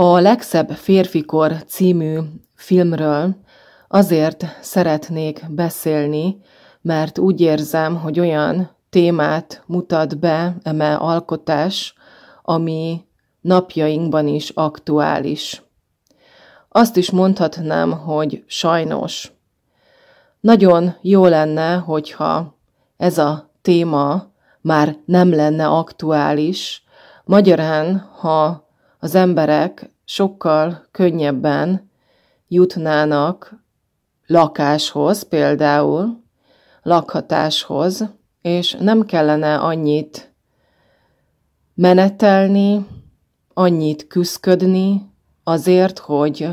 A Legszebb férfikor című filmről azért szeretnék beszélni, mert úgy érzem, hogy olyan témát mutat be eme alkotás, ami napjainkban is aktuális. Azt is mondhatnám, hogy sajnos. Nagyon jó lenne, hogyha ez a téma már nem lenne aktuális, magyarán, ha az emberek sokkal könnyebben jutnának lakáshoz például, lakhatáshoz, és nem kellene annyit menetelni, annyit küszködni azért, hogy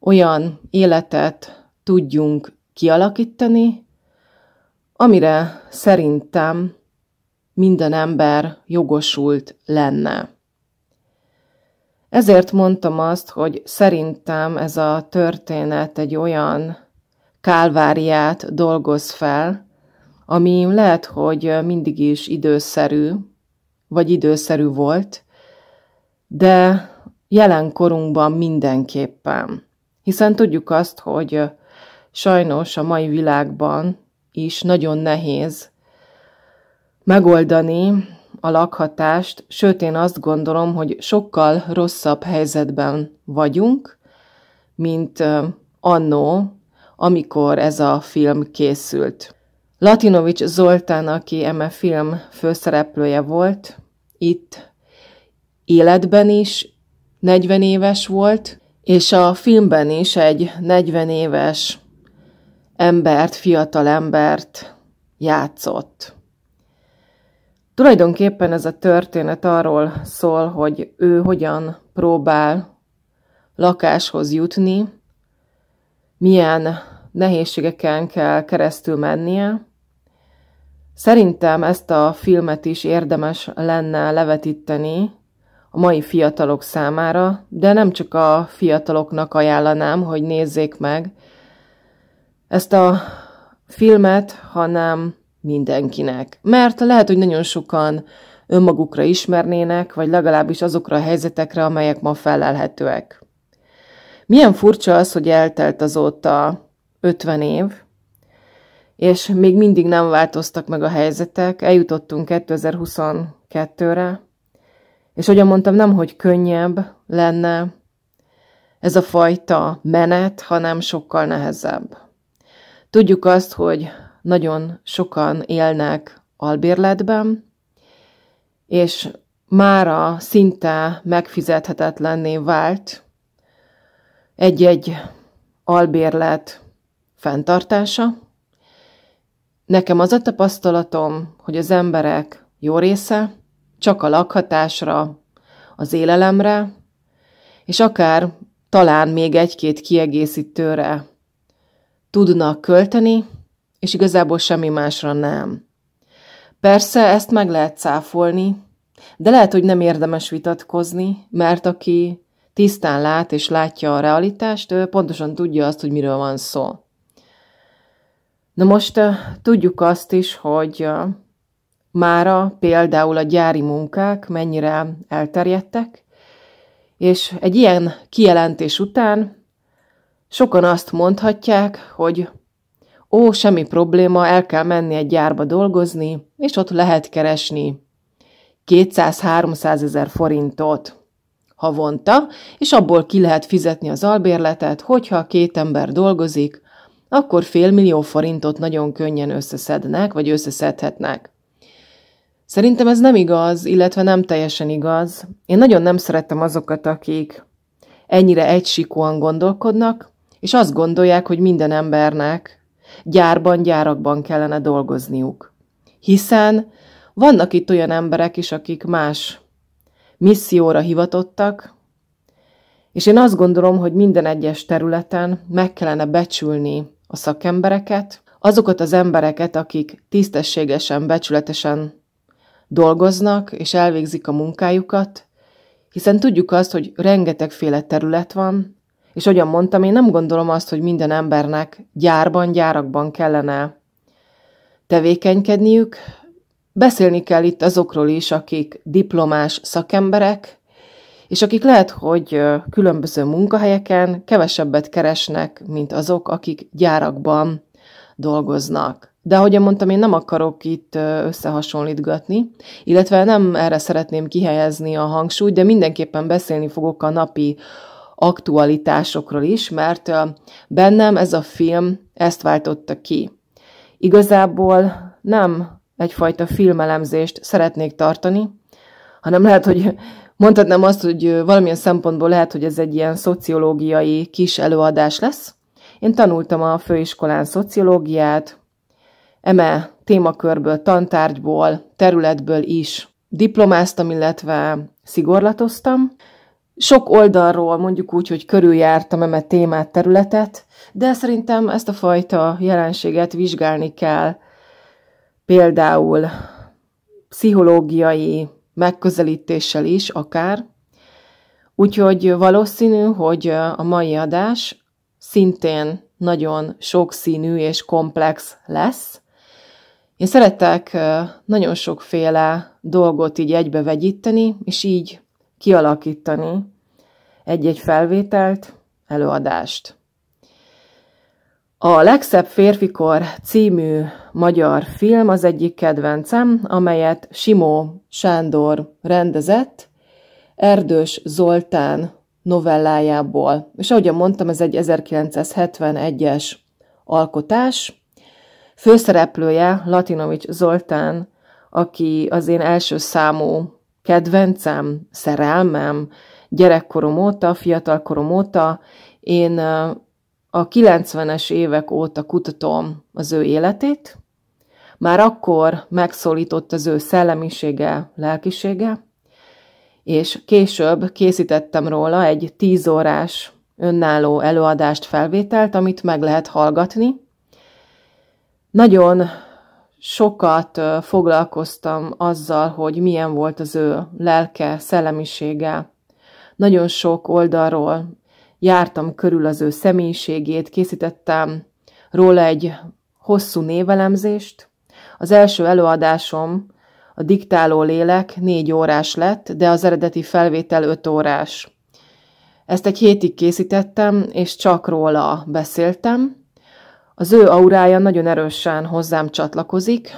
olyan életet tudjunk kialakítani, amire szerintem minden ember jogosult lenne. Ezért mondtam azt, hogy szerintem ez a történet egy olyan kálváriát dolgoz fel, ami lehet, hogy mindig is időszerű, vagy időszerű volt, de jelen korunkban mindenképpen. Hiszen tudjuk azt, hogy sajnos a mai világban is nagyon nehéz megoldani a lakhatást, sőt én azt gondolom, hogy sokkal rosszabb helyzetben vagyunk, mint annó, amikor ez a film készült. Latinovics Zoltán, aki eme film főszereplője volt, itt életben is 40 éves volt, és a filmben is egy 40 éves embert, fiatal embert játszott. Tulajdonképpen ez a történet arról szól, hogy ő hogyan próbál lakáshoz jutni, milyen nehézségeken kell keresztül mennie. Szerintem ezt a filmet is érdemes lenne levetíteni a mai fiatalok számára, de nem csak a fiataloknak ajánlanám, hogy nézzék meg ezt a filmet, hanem mindenkinek. Mert lehet, hogy nagyon sokan önmagukra ismernének, vagy legalábbis azokra a helyzetekre, amelyek ma felelhetőek. Milyen furcsa az, hogy eltelt azóta 50 év, és még mindig nem változtak meg a helyzetek, eljutottunk 2022-re, és ahogy mondtam, nem hogy könnyebb lenne ez a fajta menet, hanem sokkal nehezebb. Tudjuk azt, hogy nagyon sokan élnek albérletben, és mára szinte megfizethetetlenné vált egy-egy albérlet fenntartása. Nekem az a tapasztalatom, hogy az emberek jó része csak a lakhatásra, az élelemre, és akár talán még egy-két kiegészítőre tudnak költeni, és igazából semmi másra nem. Persze ezt meg lehet cáfolni, de lehet, hogy nem érdemes vitatkozni, mert aki tisztán lát és látja a realitást, ő pontosan tudja azt, hogy miről van szó. Na most tudjuk azt is, hogy mára például a gyári munkák mennyire elterjedtek, és egy ilyen kijelentés után sokan azt mondhatják, hogy ó, semmi probléma, el kell menni egy gyárba dolgozni, és ott lehet keresni 200-300 ezer forintot havonta, és abból ki lehet fizetni az albérletet, hogyha két ember dolgozik, akkor fél millió forintot nagyon könnyen összeszednek, vagy összeszedhetnek. Szerintem ez nem igaz, illetve nem teljesen igaz. Én nagyon nem szerettem azokat, akik ennyire egysikúan gondolkodnak, és azt gondolják, hogy minden embernek gyárban, gyárakban kellene dolgozniuk. Hiszen vannak itt olyan emberek is, akik más misszióra hivatottak, és én azt gondolom, hogy minden egyes területen meg kellene becsülni a szakembereket, azokat az embereket, akik tisztességesen, becsületesen dolgoznak és elvégzik a munkájukat, hiszen tudjuk azt, hogy rengetegféle terület van, és ahogyan mondtam, én nem gondolom azt, hogy minden embernek gyárban, gyárakban kellene tevékenykedniük. Beszélni kell itt azokról is, akik diplomás szakemberek, és akik lehet, hogy különböző munkahelyeken kevesebbet keresnek, mint azok, akik gyárakban dolgoznak. De ahogyan mondtam, én nem akarok itt összehasonlítgatni, illetve nem erre szeretném kihelyezni a hangsúlyt, de mindenképpen beszélni fogok a napi aktualitásokról is, mert bennem ez a film ezt váltotta ki. Igazából nem egyfajta filmelemzést szeretnék tartani, hanem lehet, hogy mondhatnám azt, hogy valamilyen szempontból lehet, hogy ez egy ilyen szociológiai kis előadás lesz. Én tanultam a főiskolán szociológiát, eme témakörből, tantárgyból, területből is diplomáztam, illetve szigorlatoztam, sok oldalról mondjuk úgy, hogy körüljártam eme témát, területet, de szerintem ezt a fajta jelenséget vizsgálni kell például pszichológiai megközelítéssel is akár. Úgyhogy valószínű, hogy a mai adás szintén nagyon sokszínű és komplex lesz. Én szeretek nagyon sokféle dolgot így egybevegyíteni, és így kialakítani egy-egy felvételt, előadást. A Legszebb férfikor című magyar film az egyik kedvencem, amelyet Simó Sándor rendezett, Erdős Zoltán novellájából. És ahogyan mondtam, ez egy 1971-es alkotás. Főszereplője Latinovics Zoltán, aki az én első számú kedvencem, szerelmem, gyerekkorom óta, fiatalkorom óta. Én a 90-es évek óta kutatom az ő életét, már akkor megszólított az ő szellemisége, lelkisége, és később készítettem róla egy tíz órás önálló előadást, felvételt, amit meg lehet hallgatni. Nagyon sokat foglalkoztam azzal, hogy milyen volt az ő lelke, szellemisége. Nagyon sok oldalról jártam körül az ő személyiségét, készítettem róla egy hosszú névelemzést. Az első előadásom a diktáló lélek négy órás lett, de az eredeti felvétel öt órás. Ezt egy hétig készítettem, és csak róla beszéltem, az ő aurája nagyon erősen hozzám csatlakozik.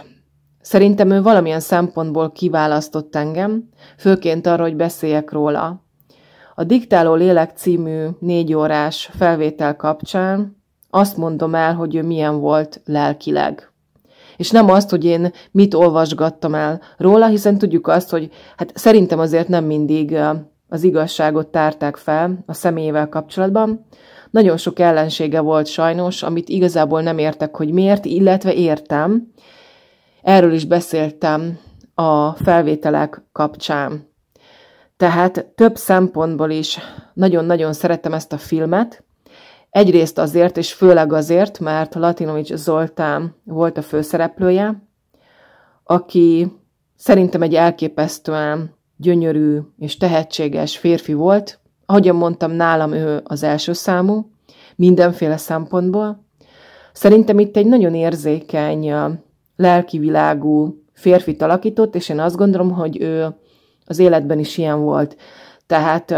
Szerintem ő valamilyen szempontból kiválasztott engem, főként arra, hogy beszéljek róla. A Diktáló Lélek című négy órás felvétel kapcsán azt mondom el, hogy ő milyen volt lelkileg. És nem azt, hogy én mit olvasgattam el róla, hiszen tudjuk azt, hogy hát szerintem azért nem mindig az igazságot tárták fel a személyével kapcsolatban, nagyon sok ellensége volt sajnos, amit igazából nem értek, hogy miért, illetve értem. Erről is beszéltem a felvételek kapcsán. Tehát több szempontból is nagyon-nagyon szerettem ezt a filmet. Egyrészt azért, és főleg azért, mert Latinovics Zoltán volt a főszereplője, aki szerintem egy elképesztően gyönyörű és tehetséges férfi volt, Ahogyan mondtam, nálam ő az első számú, mindenféle szempontból. Szerintem itt egy nagyon érzékeny, lelkivilágú férfit alakított, és én azt gondolom, hogy ő az életben is ilyen volt. Tehát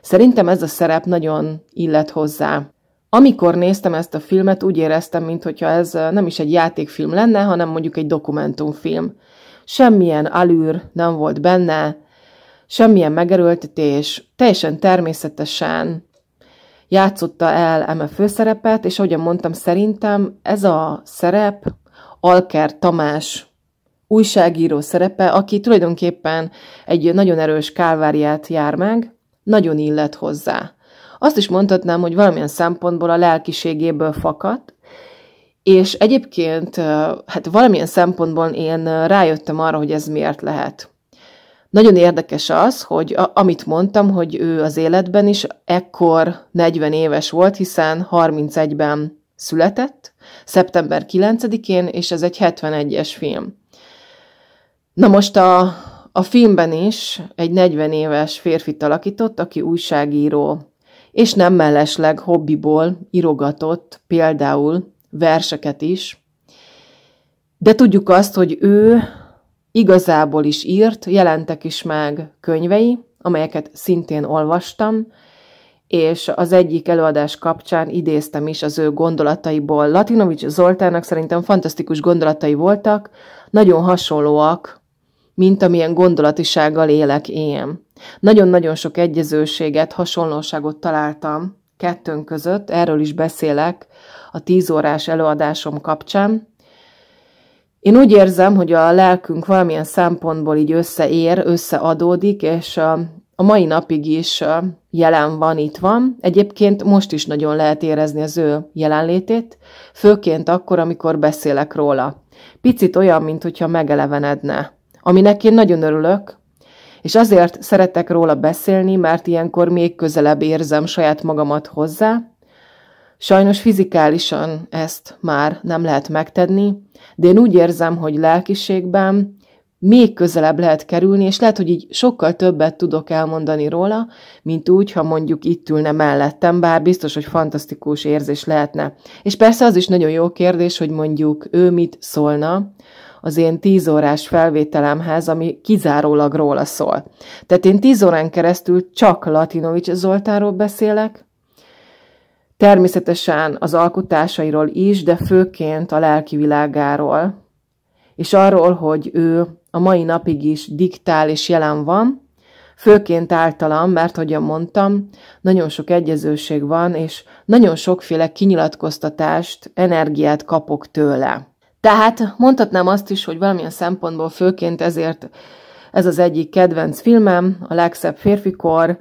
szerintem ez a szerep nagyon illet hozzá. Amikor néztem ezt a filmet, úgy éreztem, mintha ez nem is egy játékfilm lenne, hanem mondjuk egy dokumentumfilm. Semmilyen alűr nem volt benne, semmilyen megerőltetés, teljesen természetesen játszotta el eme főszerepet, és ahogyan mondtam, szerintem ez a szerep Alker Tamás újságíró szerepe, aki tulajdonképpen egy nagyon erős kálváriát jár meg, nagyon illet hozzá. Azt is mondhatnám, hogy valamilyen szempontból a lelkiségéből fakadt, és egyébként hát valamilyen szempontból én rájöttem arra, hogy ez miért lehet. Nagyon érdekes az, hogy a, amit mondtam, hogy ő az életben is ekkor 40 éves volt, hiszen 31-ben született, szeptember 9-én, és ez egy 71-es film. Na most a, a filmben is egy 40 éves férfit alakított, aki újságíró, és nem mellesleg hobbiból írogatott például verseket is. De tudjuk azt, hogy ő igazából is írt, jelentek is meg könyvei, amelyeket szintén olvastam, és az egyik előadás kapcsán idéztem is az ő gondolataiból. Latinovics Zoltának szerintem fantasztikus gondolatai voltak, nagyon hasonlóak, mint amilyen gondolatisággal élek én. Nagyon-nagyon sok egyezőséget, hasonlóságot találtam kettőnk között, erről is beszélek a tíz órás előadásom kapcsán, én úgy érzem, hogy a lelkünk valamilyen szempontból így összeér, összeadódik, és a mai napig is jelen van, itt van. Egyébként most is nagyon lehet érezni az ő jelenlétét, főként akkor, amikor beszélek róla. Picit olyan, mint hogyha megelevenedne, aminek én nagyon örülök, és azért szeretek róla beszélni, mert ilyenkor még közelebb érzem saját magamat hozzá, Sajnos fizikálisan ezt már nem lehet megtenni, de én úgy érzem, hogy lelkiségben még közelebb lehet kerülni, és lehet, hogy így sokkal többet tudok elmondani róla, mint úgy, ha mondjuk itt ülne mellettem, bár biztos, hogy fantasztikus érzés lehetne. És persze az is nagyon jó kérdés, hogy mondjuk ő mit szólna az én tíz órás felvételemhez, ami kizárólag róla szól. Tehát én tíz órán keresztül csak Latinovics Zoltánról beszélek, Természetesen az alkotásairól is, de főként a lelki világáról, és arról, hogy ő a mai napig is diktál és jelen van, főként általam, mert, ahogyan mondtam, nagyon sok egyezőség van, és nagyon sokféle kinyilatkoztatást, energiát kapok tőle. Tehát mondhatnám azt is, hogy valamilyen szempontból főként ezért ez az egyik kedvenc filmem, a legszebb férfikor,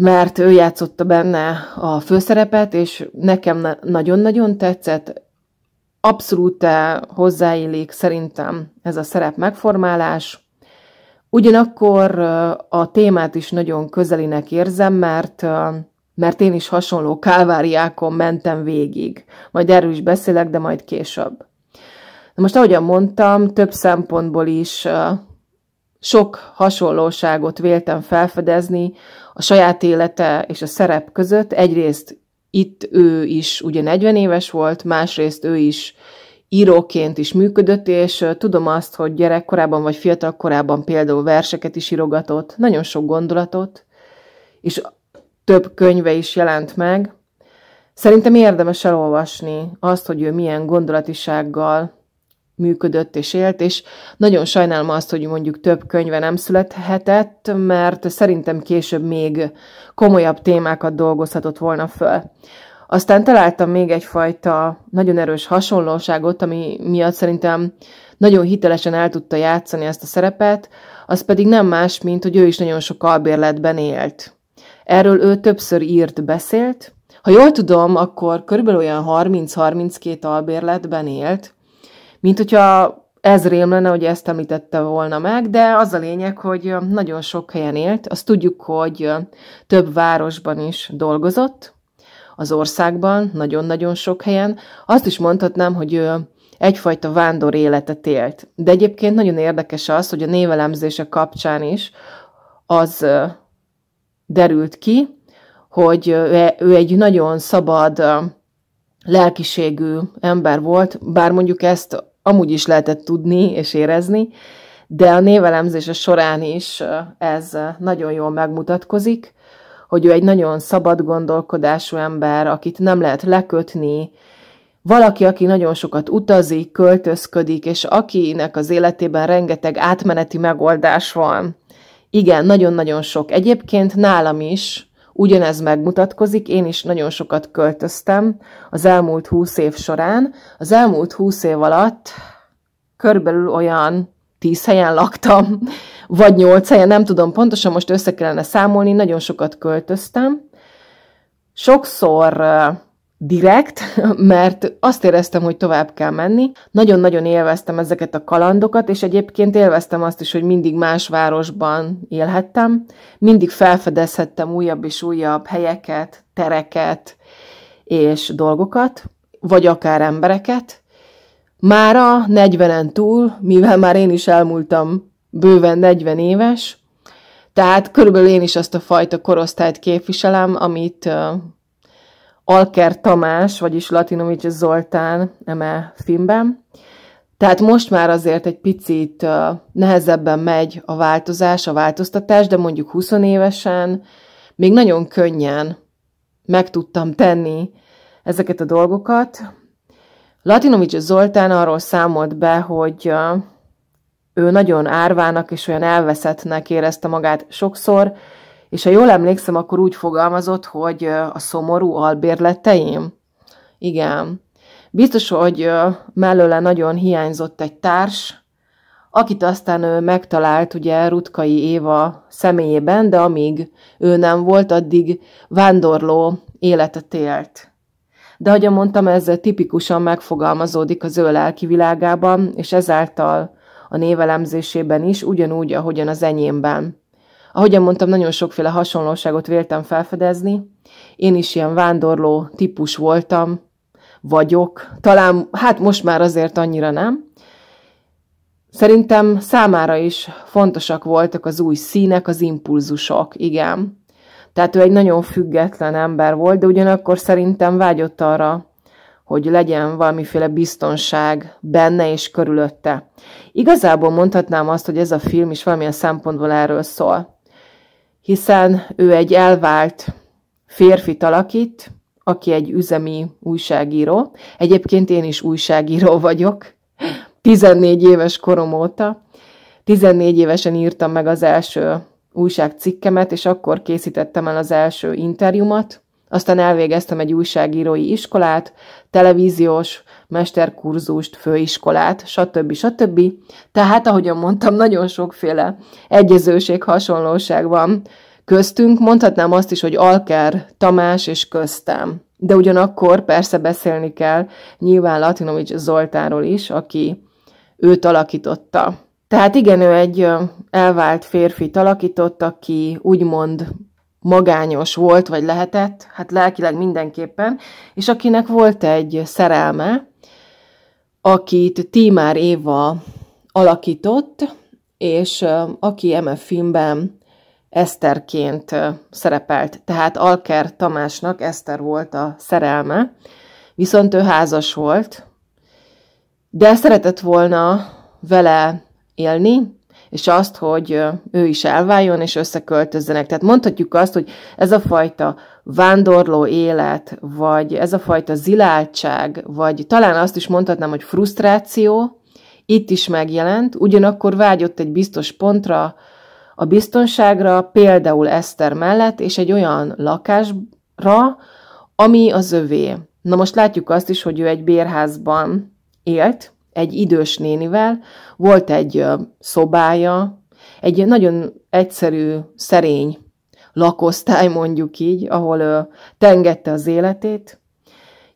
mert ő játszotta benne a főszerepet, és nekem nagyon-nagyon tetszett, abszolút eh, hozzáillik szerintem ez a szerep megformálás. Ugyanakkor eh, a témát is nagyon közelinek érzem, mert, eh, mert én is hasonló kálváriákon mentem végig. Majd erről is beszélek, de majd később. Na most, ahogyan mondtam, több szempontból is sok hasonlóságot véltem felfedezni a saját élete és a szerep között. Egyrészt itt ő is ugye 40 éves volt, másrészt ő is íróként is működött, és tudom azt, hogy gyerekkorában vagy fiatalkorában például verseket is írogatott, nagyon sok gondolatot, és több könyve is jelent meg. Szerintem érdemes elolvasni azt, hogy ő milyen gondolatisággal működött és élt, és nagyon sajnálom azt, hogy mondjuk több könyve nem születhetett, mert szerintem később még komolyabb témákat dolgozhatott volna föl. Aztán találtam még egyfajta nagyon erős hasonlóságot, ami miatt szerintem nagyon hitelesen el tudta játszani ezt a szerepet, az pedig nem más, mint hogy ő is nagyon sok albérletben élt. Erről ő többször írt, beszélt. Ha jól tudom, akkor körülbelül olyan 30-32 albérletben élt, mint hogyha ez rém lenne, hogy ezt említette volna meg, de az a lényeg, hogy nagyon sok helyen élt. Azt tudjuk, hogy több városban is dolgozott az országban, nagyon-nagyon sok helyen. Azt is mondhatnám, hogy ő egyfajta vándor életet élt. De egyébként nagyon érdekes az, hogy a névelemzése kapcsán is az derült ki, hogy e- ő egy nagyon szabad lelkiségű ember volt, bár mondjuk ezt amúgy is lehetett tudni és érezni, de a névelemzése során is ez nagyon jól megmutatkozik, hogy ő egy nagyon szabad gondolkodású ember, akit nem lehet lekötni, valaki, aki nagyon sokat utazik, költözködik, és akinek az életében rengeteg átmeneti megoldás van. Igen, nagyon-nagyon sok. Egyébként nálam is Ugyanez megmutatkozik, én is nagyon sokat költöztem az elmúlt húsz év során. Az elmúlt húsz év alatt körülbelül olyan tíz helyen laktam, vagy nyolc helyen, nem tudom pontosan, most össze kellene számolni, nagyon sokat költöztem. Sokszor direkt, mert azt éreztem, hogy tovább kell menni. Nagyon-nagyon élveztem ezeket a kalandokat, és egyébként élveztem azt is, hogy mindig más városban élhettem, mindig felfedezhettem újabb és újabb helyeket, tereket és dolgokat, vagy akár embereket. Mára 40-en túl, mivel már én is elmúltam bőven 40 éves, tehát körülbelül én is azt a fajta korosztályt képviselem, amit Alker Tamás, vagyis Latinovics Zoltán eme filmben. Tehát most már azért egy picit nehezebben megy a változás, a változtatás, de mondjuk 20 évesen még nagyon könnyen meg tudtam tenni ezeket a dolgokat. Latinovics Zoltán arról számolt be, hogy ő nagyon árvának és olyan elveszettnek érezte magát sokszor, és ha jól emlékszem, akkor úgy fogalmazott, hogy a szomorú albérleteim. Igen. Biztos, hogy mellőle nagyon hiányzott egy társ, akit aztán ő megtalált ugye Rutkai Éva személyében, de amíg ő nem volt, addig vándorló életet élt. De ahogy mondtam, ez tipikusan megfogalmazódik az ő lelki világában, és ezáltal a névelemzésében is, ugyanúgy, ahogyan az enyémben. Ahogyan mondtam, nagyon sokféle hasonlóságot véltem felfedezni. Én is ilyen vándorló típus voltam, vagyok. Talán, hát most már azért annyira nem. Szerintem számára is fontosak voltak az új színek, az impulzusok, igen. Tehát ő egy nagyon független ember volt, de ugyanakkor szerintem vágyott arra, hogy legyen valamiféle biztonság benne és körülötte. Igazából mondhatnám azt, hogy ez a film is valamilyen szempontból erről szól hiszen ő egy elvált férfi alakít, aki egy üzemi újságíró. Egyébként én is újságíró vagyok, 14 éves korom óta. 14 évesen írtam meg az első újságcikkemet, és akkor készítettem el az első interjúmat, aztán elvégeztem egy újságírói iskolát, televíziós, mesterkurzust, főiskolát, stb. stb. Tehát, ahogyan mondtam, nagyon sokféle egyezőség, hasonlóság van köztünk. Mondhatnám azt is, hogy Alker, Tamás és köztem. De ugyanakkor persze beszélni kell nyilván Latinovics Zoltáról is, aki őt alakította. Tehát igen, ő egy elvált férfi alakított, aki úgymond magányos volt, vagy lehetett, hát lelkileg mindenképpen, és akinek volt egy szerelme, akit Tímár Éva alakított, és aki MF filmben Eszterként szerepelt. Tehát Alker Tamásnak Eszter volt a szerelme, viszont ő házas volt, de szeretett volna vele élni, és azt, hogy ő is elváljon, és összeköltözzenek. Tehát mondhatjuk azt, hogy ez a fajta vándorló élet, vagy ez a fajta ziláltság, vagy talán azt is mondhatnám, hogy frusztráció, itt is megjelent, ugyanakkor vágyott egy biztos pontra, a biztonságra, például Eszter mellett, és egy olyan lakásra, ami az övé. Na most látjuk azt is, hogy ő egy bérházban élt, egy idős nénivel, volt egy szobája, egy nagyon egyszerű, szerény lakosztály, mondjuk így, ahol tengette az életét.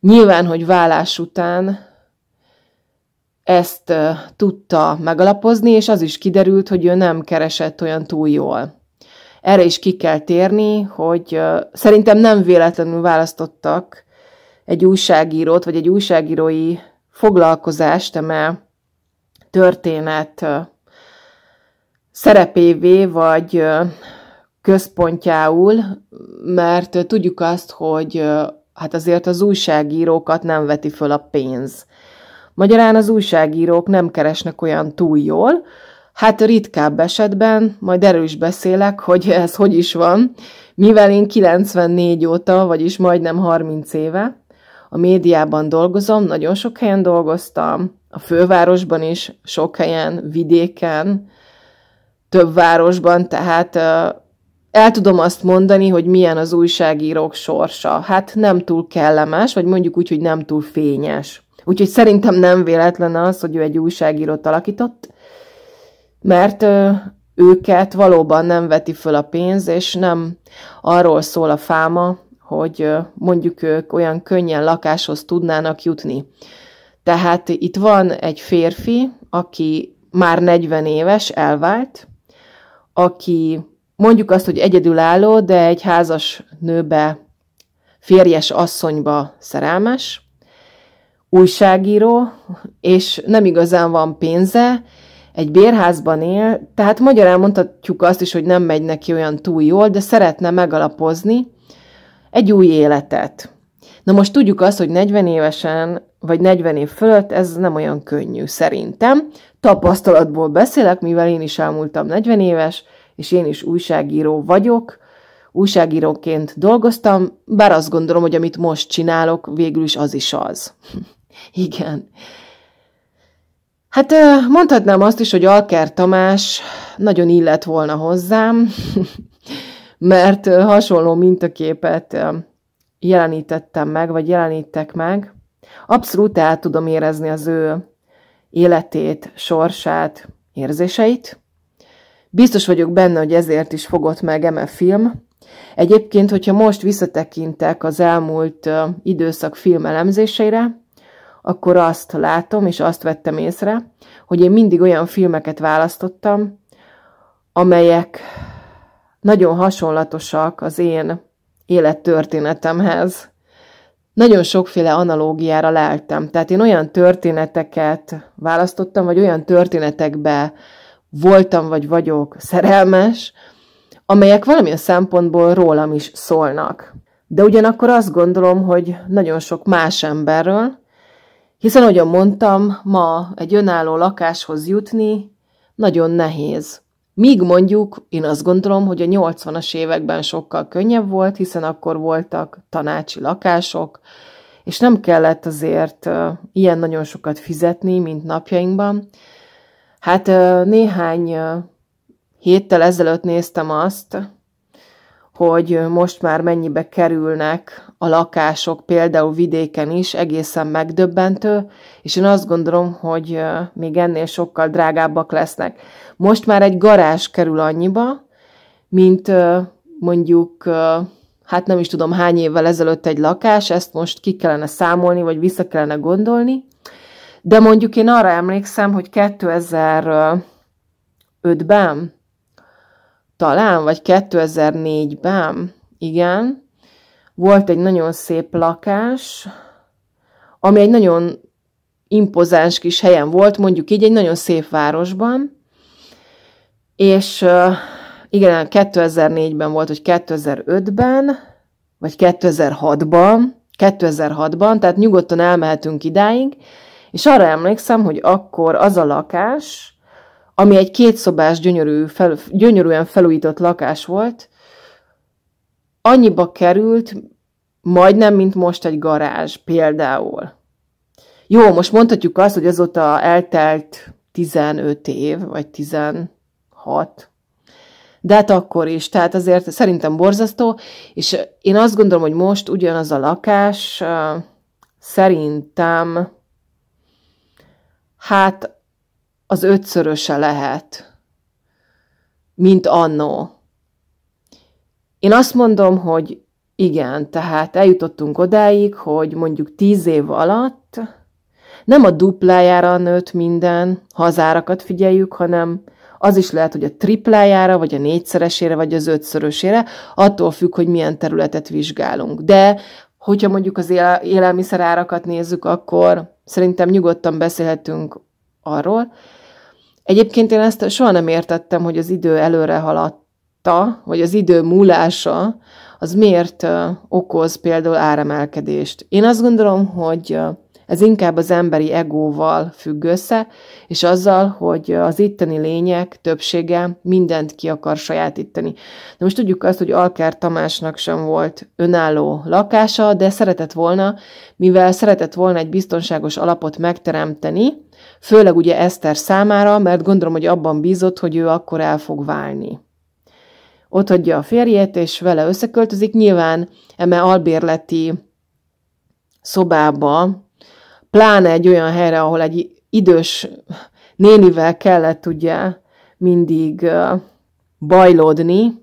Nyilván, hogy vállás után ezt tudta megalapozni, és az is kiderült, hogy ő nem keresett olyan túl jól. Erre is ki kell térni, hogy szerintem nem véletlenül választottak egy újságírót, vagy egy újságírói foglalkozást, eme történet szerepévé vagy központjául, mert tudjuk azt, hogy hát azért az újságírókat nem veti föl a pénz. Magyarán az újságírók nem keresnek olyan túl jól, hát ritkább esetben, majd erről is beszélek, hogy ez hogy is van, mivel én 94 óta, vagyis majdnem 30 éve, a médiában dolgozom, nagyon sok helyen dolgoztam, a fővárosban is, sok helyen, vidéken, több városban, tehát el tudom azt mondani, hogy milyen az újságírók sorsa. Hát nem túl kellemes, vagy mondjuk úgy, hogy nem túl fényes. Úgyhogy szerintem nem véletlen az, hogy ő egy újságírót alakított, mert őket valóban nem veti föl a pénz, és nem arról szól a fáma, hogy mondjuk ők olyan könnyen lakáshoz tudnának jutni. Tehát itt van egy férfi, aki már 40 éves, elvált, aki mondjuk azt, hogy egyedülálló, de egy házas nőbe, férjes asszonyba szerelmes, újságíró, és nem igazán van pénze, egy bérházban él, tehát magyarán mondhatjuk azt is, hogy nem megy neki olyan túl jól, de szeretne megalapozni, egy új életet. Na most tudjuk azt, hogy 40 évesen, vagy 40 év fölött ez nem olyan könnyű szerintem. Tapasztalatból beszélek, mivel én is elmúltam 40 éves, és én is újságíró vagyok, újságíróként dolgoztam, bár azt gondolom, hogy amit most csinálok, végül is az is az. Igen. Hát mondhatnám azt is, hogy Alker Tamás nagyon illet volna hozzám, mert hasonló mintaképet jelenítettem meg, vagy jelenítek meg. Abszolút el tudom érezni az ő életét, sorsát, érzéseit. Biztos vagyok benne, hogy ezért is fogott meg eme film. Egyébként, hogyha most visszatekintek az elmúlt időszak elemzéseire, akkor azt látom, és azt vettem észre, hogy én mindig olyan filmeket választottam, amelyek nagyon hasonlatosak az én élettörténetemhez. Nagyon sokféle analógiára leltem. Tehát én olyan történeteket választottam, vagy olyan történetekbe voltam, vagy vagyok szerelmes, amelyek valamilyen szempontból rólam is szólnak. De ugyanakkor azt gondolom, hogy nagyon sok más emberről, hiszen, ahogyan mondtam, ma egy önálló lakáshoz jutni nagyon nehéz. Míg mondjuk, én azt gondolom, hogy a 80-as években sokkal könnyebb volt, hiszen akkor voltak tanácsi lakások, és nem kellett azért ilyen nagyon sokat fizetni, mint napjainkban. Hát néhány héttel ezelőtt néztem azt, hogy most már mennyibe kerülnek a lakások, például vidéken is, egészen megdöbbentő, és én azt gondolom, hogy még ennél sokkal drágábbak lesznek. Most már egy garázs kerül annyiba, mint mondjuk, hát nem is tudom hány évvel ezelőtt egy lakás, ezt most ki kellene számolni, vagy vissza kellene gondolni, de mondjuk én arra emlékszem, hogy 2005-ben, talán, vagy 2004-ben, igen, volt egy nagyon szép lakás, ami egy nagyon impozáns kis helyen volt, mondjuk így egy nagyon szép városban, és igen, 2004-ben volt, hogy 2005-ben, vagy 2006-ban, 2006-ban, tehát nyugodtan elmehetünk idáig, és arra emlékszem, hogy akkor az a lakás, ami egy kétszobás gyönyörű, fel, gyönyörűen felújított lakás volt, annyiba került, majdnem, mint most egy garázs például. Jó, most mondhatjuk azt, hogy azóta eltelt 15 év, vagy 10, hat. De hát akkor is, tehát azért szerintem borzasztó, és én azt gondolom, hogy most ugyanaz a lakás szerintem hát az ötszöröse lehet, mint annó. Én azt mondom, hogy igen, tehát eljutottunk odáig, hogy mondjuk tíz év alatt nem a duplájára nőtt minden, ha az árakat figyeljük, hanem az is lehet, hogy a triplájára, vagy a négyszeresére, vagy az ötszörösére, attól függ, hogy milyen területet vizsgálunk. De hogyha mondjuk az élelmiszerárakat nézzük, akkor szerintem nyugodtan beszélhetünk arról. Egyébként én ezt soha nem értettem, hogy az idő előre haladta, vagy az idő múlása, az miért okoz például áremelkedést. Én azt gondolom, hogy ez inkább az emberi egóval függ össze, és azzal, hogy az itteni lények többsége mindent ki akar sajátítani. Na most tudjuk azt, hogy Alkár Tamásnak sem volt önálló lakása, de szeretett volna, mivel szeretett volna egy biztonságos alapot megteremteni, főleg ugye Eszter számára, mert gondolom, hogy abban bízott, hogy ő akkor el fog válni ott hagyja a férjét, és vele összeköltözik. Nyilván eme albérleti szobába pláne egy olyan helyre, ahol egy idős nénivel kellett ugye mindig bajlódni,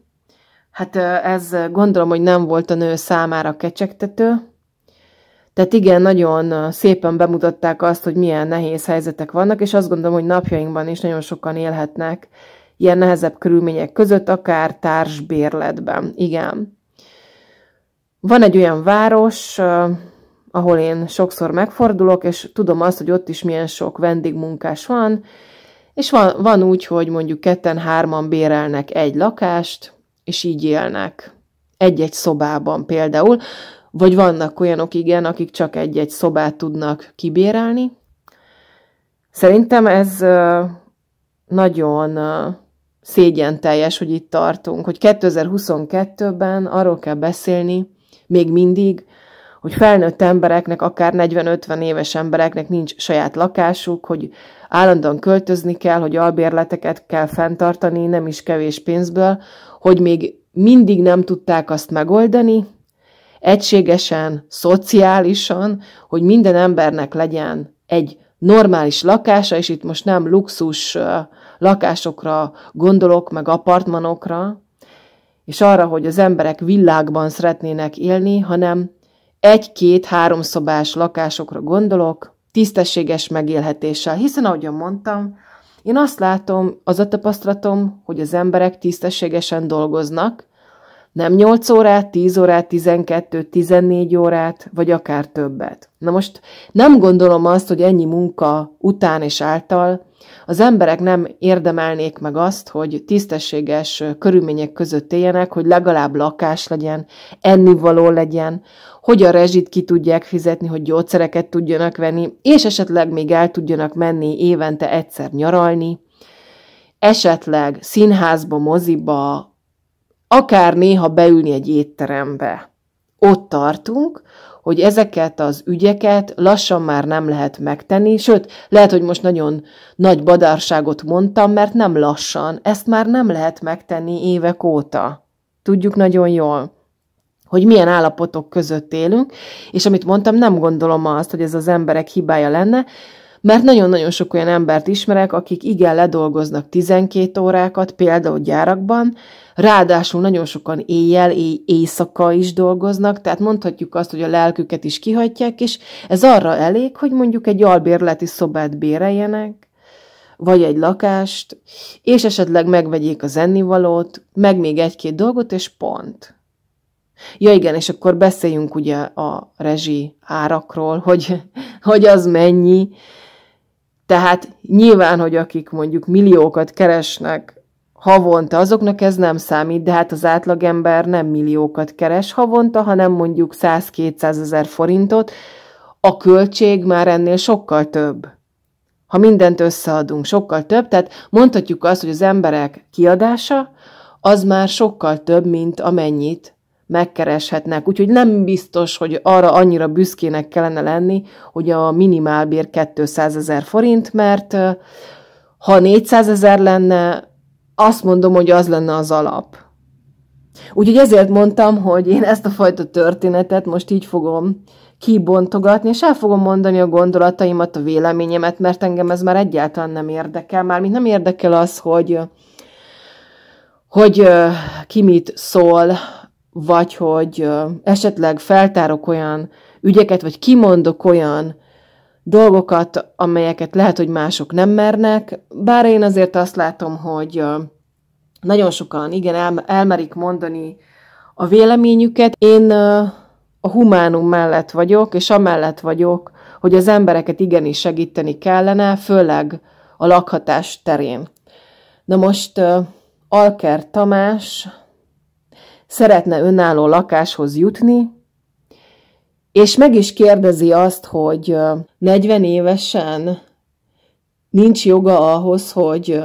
hát ez gondolom, hogy nem volt a nő számára kecsegtető. Tehát igen, nagyon szépen bemutatták azt, hogy milyen nehéz helyzetek vannak, és azt gondolom, hogy napjainkban is nagyon sokan élhetnek ilyen nehezebb körülmények között, akár társbérletben. Igen. Van egy olyan város, ahol én sokszor megfordulok, és tudom azt, hogy ott is milyen sok vendégmunkás van, és van, van úgy, hogy mondjuk ketten-hárman bérelnek egy lakást, és így élnek. Egy-egy szobában például, vagy vannak olyanok, igen, akik csak egy-egy szobát tudnak kibérelni. Szerintem ez nagyon szégyen teljes, hogy itt tartunk, hogy 2022-ben arról kell beszélni, még mindig, hogy felnőtt embereknek, akár 40-50 éves embereknek nincs saját lakásuk, hogy állandóan költözni kell, hogy albérleteket kell fenntartani, nem is kevés pénzből, hogy még mindig nem tudták azt megoldani, egységesen, szociálisan, hogy minden embernek legyen egy normális lakása, és itt most nem luxus lakásokra gondolok, meg apartmanokra, és arra, hogy az emberek világban szeretnének élni, hanem egy-két-három szobás lakásokra gondolok, tisztességes megélhetéssel, hiszen ahogyan mondtam, én azt látom, az a tapasztalatom, hogy az emberek tisztességesen dolgoznak, nem 8 órát, 10 órát, 12, 14 órát, vagy akár többet. Na most nem gondolom azt, hogy ennyi munka után és által az emberek nem érdemelnék meg azt, hogy tisztességes körülmények között éljenek, hogy legalább lakás legyen, ennivaló legyen, hogy a rezsit ki tudják fizetni, hogy gyógyszereket tudjanak venni, és esetleg még el tudjanak menni évente egyszer nyaralni, esetleg színházba, moziba, akár néha beülni egy étterembe. Ott tartunk, hogy ezeket az ügyeket lassan már nem lehet megtenni, sőt, lehet, hogy most nagyon nagy badárságot mondtam, mert nem lassan, ezt már nem lehet megtenni évek óta. Tudjuk nagyon jól hogy milyen állapotok között élünk, és amit mondtam, nem gondolom azt, hogy ez az emberek hibája lenne, mert nagyon-nagyon sok olyan embert ismerek, akik igen ledolgoznak 12 órákat, például gyárakban, ráadásul nagyon sokan éjjel, éj, éjszaka is dolgoznak, tehát mondhatjuk azt, hogy a lelküket is kihagyják, és ez arra elég, hogy mondjuk egy albérleti szobát béreljenek, vagy egy lakást, és esetleg megvegyék az ennivalót, meg még egy-két dolgot, és pont. Ja igen, és akkor beszéljünk ugye a rezsi árakról, hogy, hogy az mennyi. Tehát nyilván, hogy akik mondjuk milliókat keresnek havonta, azoknak ez nem számít, de hát az átlagember nem milliókat keres havonta, hanem mondjuk 100-200 ezer forintot, a költség már ennél sokkal több. Ha mindent összeadunk, sokkal több, tehát mondhatjuk azt, hogy az emberek kiadása az már sokkal több, mint amennyit megkereshetnek. Úgyhogy nem biztos, hogy arra annyira büszkének kellene lenni, hogy a minimálbér 200 ezer forint, mert ha 400 ezer lenne, azt mondom, hogy az lenne az alap. Úgyhogy ezért mondtam, hogy én ezt a fajta történetet most így fogom kibontogatni, és el fogom mondani a gondolataimat, a véleményemet, mert engem ez már egyáltalán nem érdekel. Mármint nem érdekel az, hogy, hogy ki mit szól, vagy hogy esetleg feltárok olyan ügyeket, vagy kimondok olyan dolgokat, amelyeket lehet, hogy mások nem mernek, bár én azért azt látom, hogy nagyon sokan, igen, elmerik mondani a véleményüket. Én a humánum mellett vagyok, és amellett vagyok, hogy az embereket igenis segíteni kellene, főleg a lakhatás terén. Na most Alker Tamás szeretne önálló lakáshoz jutni, és meg is kérdezi azt, hogy 40 évesen nincs joga ahhoz, hogy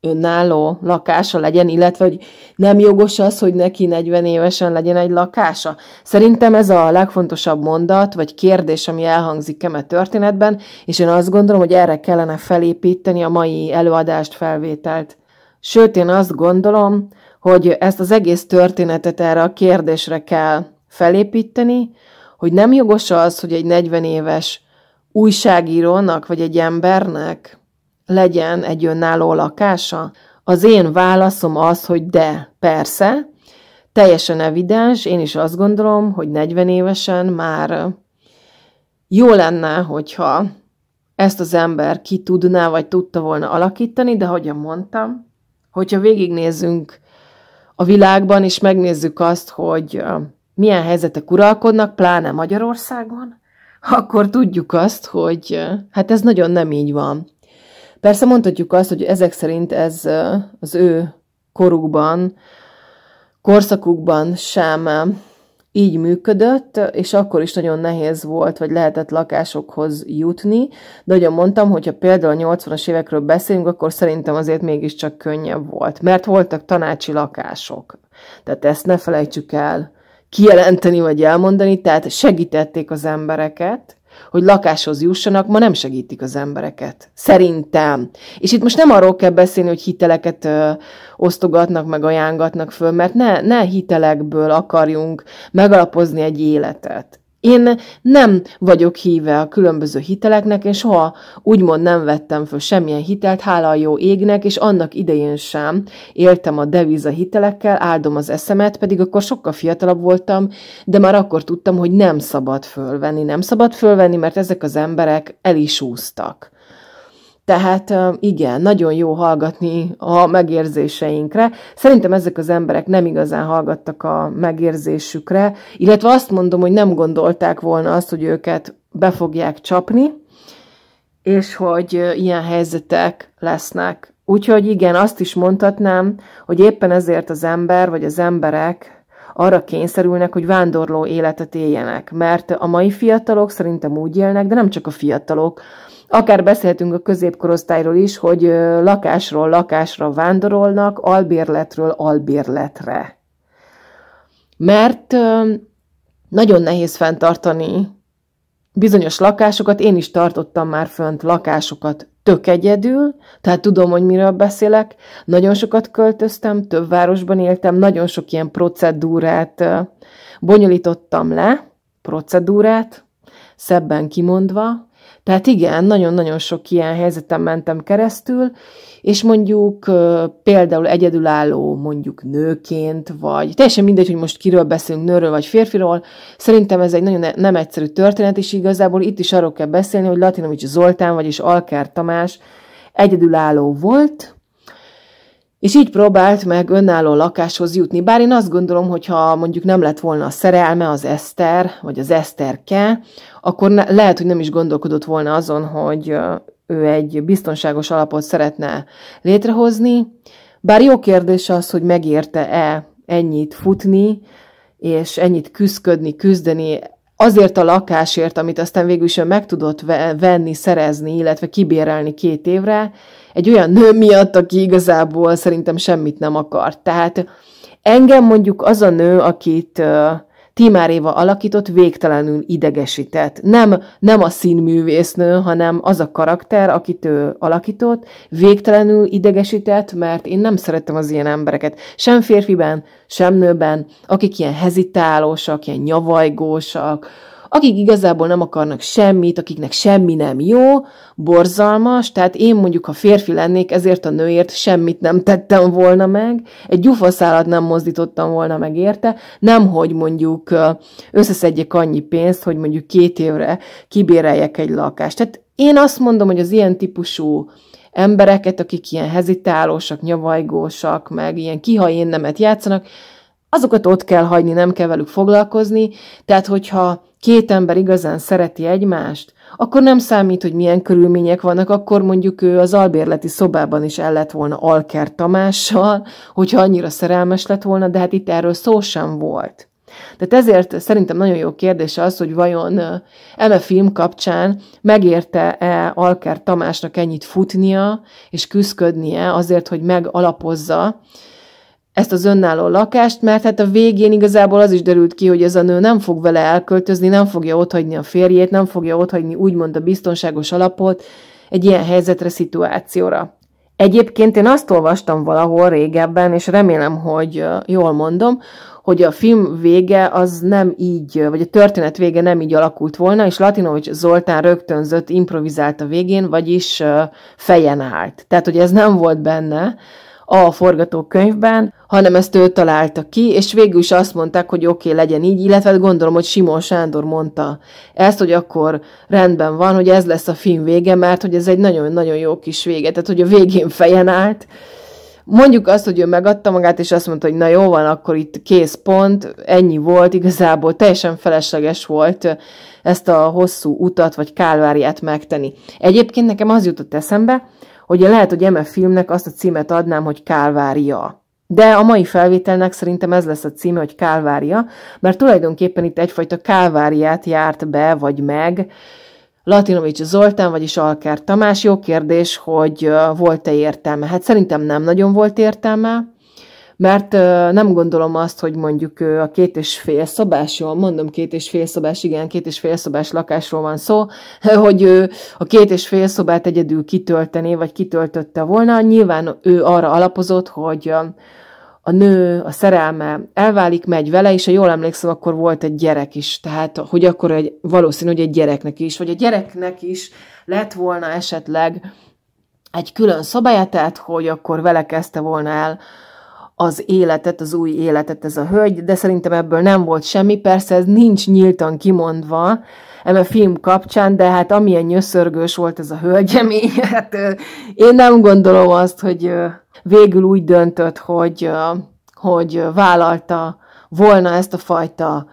önálló lakása legyen, illetve hogy nem jogos az, hogy neki 40 évesen legyen egy lakása. Szerintem ez a legfontosabb mondat, vagy kérdés, ami elhangzik a történetben, és én azt gondolom, hogy erre kellene felépíteni a mai előadást, felvételt. Sőt, én azt gondolom, hogy ezt az egész történetet erre a kérdésre kell felépíteni, hogy nem jogos az, hogy egy 40 éves újságírónak vagy egy embernek legyen egy önálló lakása? Az én válaszom az, hogy de, persze, teljesen evidens, én is azt gondolom, hogy 40 évesen már jó lenne, hogyha ezt az ember ki tudná, vagy tudta volna alakítani, de ahogyan mondtam, hogyha végignézzünk a világban, és megnézzük azt, hogy milyen helyzetek uralkodnak, pláne Magyarországon, akkor tudjuk azt, hogy hát ez nagyon nem így van. Persze mondhatjuk azt, hogy ezek szerint ez az ő korukban, korszakukban sem így működött, és akkor is nagyon nehéz volt, vagy lehetett lakásokhoz jutni, de ahogy mondtam, hogyha például a 80-as évekről beszélünk, akkor szerintem azért mégiscsak könnyebb volt, mert voltak tanácsi lakások. Tehát ezt ne felejtsük el kijelenteni, vagy elmondani, tehát segítették az embereket, hogy lakáshoz jussanak, ma nem segítik az embereket. Szerintem. És itt most nem arról kell beszélni, hogy hiteleket ö, osztogatnak, meg ajángatnak föl, mert ne, ne hitelekből akarjunk megalapozni egy életet. Én nem vagyok híve a különböző hiteleknek, és soha úgymond nem vettem föl semmilyen hitelt, hála a jó égnek, és annak idején sem éltem a deviza hitelekkel, áldom az eszemet, pedig akkor sokkal fiatalabb voltam, de már akkor tudtam, hogy nem szabad fölvenni, nem szabad fölvenni, mert ezek az emberek el is úsztak. Tehát igen, nagyon jó hallgatni a megérzéseinkre. Szerintem ezek az emberek nem igazán hallgattak a megérzésükre, illetve azt mondom, hogy nem gondolták volna azt, hogy őket be fogják csapni, és hogy ilyen helyzetek lesznek. Úgyhogy igen, azt is mondhatnám, hogy éppen ezért az ember vagy az emberek arra kényszerülnek, hogy vándorló életet éljenek, mert a mai fiatalok szerintem úgy élnek, de nem csak a fiatalok, Akár beszélhetünk a középkorosztályról is, hogy lakásról lakásra vándorolnak, albérletről albérletre. Mert nagyon nehéz fenntartani bizonyos lakásokat, én is tartottam már fönt lakásokat tök egyedül, tehát tudom, hogy miről beszélek. Nagyon sokat költöztem, több városban éltem, nagyon sok ilyen procedúrát bonyolítottam le, procedúrát, szebben kimondva, tehát igen, nagyon-nagyon sok ilyen helyzeten mentem keresztül, és mondjuk például egyedülálló mondjuk nőként, vagy teljesen mindegy, hogy most kiről beszélünk, nőről vagy férfiról, szerintem ez egy nagyon nem egyszerű történet, és igazából itt is arról kell beszélni, hogy Latinovics Zoltán, vagyis Alkár Tamás egyedülálló volt, és így próbált meg önálló lakáshoz jutni. Bár én azt gondolom, hogy ha mondjuk nem lett volna a szerelme, az Eszter, vagy az Eszterke, akkor ne, lehet, hogy nem is gondolkodott volna azon, hogy ő egy biztonságos alapot szeretne létrehozni. Bár jó kérdés az, hogy megérte-e ennyit futni, és ennyit küzdködni, küzdeni azért a lakásért, amit aztán végül is meg tudott venni, szerezni, illetve kibérelni két évre, egy olyan nő miatt, aki igazából szerintem semmit nem akart. Tehát engem mondjuk az a nő, akit Timár Éva alakított végtelenül idegesített. Nem, nem a színművésznő, hanem az a karakter, akit ő alakított, végtelenül idegesített, mert én nem szerettem az ilyen embereket. Sem férfiben, sem nőben, akik ilyen hezitálósak, ilyen nyavajgósak, akik igazából nem akarnak semmit, akiknek semmi nem jó, borzalmas, tehát én mondjuk, ha férfi lennék, ezért a nőért semmit nem tettem volna meg, egy gyufaszálat nem mozdítottam volna meg érte, nem, hogy mondjuk összeszedjek annyi pénzt, hogy mondjuk két évre kibéreljek egy lakást. Tehát én azt mondom, hogy az ilyen típusú embereket, akik ilyen hezitálósak, nyavajgósak, meg ilyen kiha én nemet játszanak, azokat ott kell hagyni, nem kell velük foglalkozni, tehát hogyha két ember igazán szereti egymást, akkor nem számít, hogy milyen körülmények vannak, akkor mondjuk ő az albérleti szobában is el lett volna Alker Tamással, hogyha annyira szerelmes lett volna, de hát itt erről szó sem volt. Tehát ezért szerintem nagyon jó kérdés az, hogy vajon eme film kapcsán megérte-e Alker Tamásnak ennyit futnia és küzdködnie azért, hogy megalapozza ezt az önálló lakást, mert hát a végén igazából az is derült ki, hogy ez a nő nem fog vele elköltözni, nem fogja otthagyni a férjét, nem fogja otthagyni úgymond a biztonságos alapot egy ilyen helyzetre, szituációra. Egyébként én azt olvastam valahol régebben, és remélem, hogy jól mondom, hogy a film vége az nem így, vagy a történet vége nem így alakult volna, és Latinovics Zoltán rögtönzött, improvizált a végén, vagyis fejen állt. Tehát, hogy ez nem volt benne, a forgatókönyvben, hanem ezt ő találta ki, és végül is azt mondták, hogy oké, okay, legyen így, illetve hát gondolom, hogy Simon Sándor mondta ezt, hogy akkor rendben van, hogy ez lesz a film vége, mert hogy ez egy nagyon-nagyon jó kis vége, tehát hogy a végén fejen állt, Mondjuk azt, hogy ő megadta magát, és azt mondta, hogy na jó van, akkor itt kész pont, ennyi volt, igazából teljesen felesleges volt ezt a hosszú utat, vagy kálváriát megtenni. Egyébként nekem az jutott eszembe, hogy én lehet, hogy eme filmnek azt a címet adnám, hogy Kálvária. De a mai felvételnek szerintem ez lesz a címe, hogy Kálvária, mert tulajdonképpen itt egyfajta kálváriát járt be, vagy meg, Latinovics Zoltán, vagyis Alkár Tamás, jó kérdés, hogy volt-e értelme? Hát szerintem nem nagyon volt értelme, mert nem gondolom azt, hogy mondjuk a két és fél szabás, jól mondom, két és fél szobás, igen, két és fél szobás lakásról van szó, hogy a két és fél szobát egyedül kitöltené, vagy kitöltötte volna. Nyilván ő arra alapozott, hogy a nő, a szerelme elválik, megy vele, és ha jól emlékszem, akkor volt egy gyerek is. Tehát, hogy akkor egy, valószínű, hogy egy gyereknek is, vagy a gyereknek is lett volna esetleg egy külön szobája, tehát, hogy akkor vele kezdte volna el uh, az életet, az új életet ez a hölgy, de szerintem ebből nem volt semmi, persze ez nincs nyíltan kimondva, a film kapcsán, de hát amilyen nyöszörgős volt ez a hölgyem, hát én nem gondolom azt, hogy végül úgy döntött, hogy, hogy vállalta volna ezt a fajta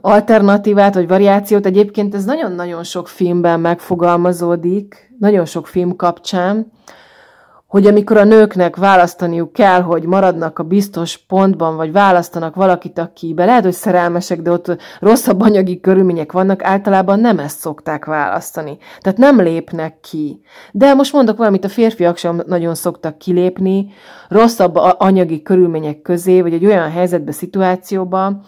alternatívát vagy variációt. Egyébként ez nagyon-nagyon sok filmben megfogalmazódik, nagyon sok film kapcsán, hogy amikor a nőknek választaniuk kell, hogy maradnak a biztos pontban, vagy választanak valakit, akibe lehet, hogy szerelmesek, de ott rosszabb anyagi körülmények vannak, általában nem ezt szokták választani. Tehát nem lépnek ki. De most mondok valamit, a férfiak sem nagyon szoktak kilépni rosszabb anyagi körülmények közé, vagy egy olyan helyzetbe, szituációba,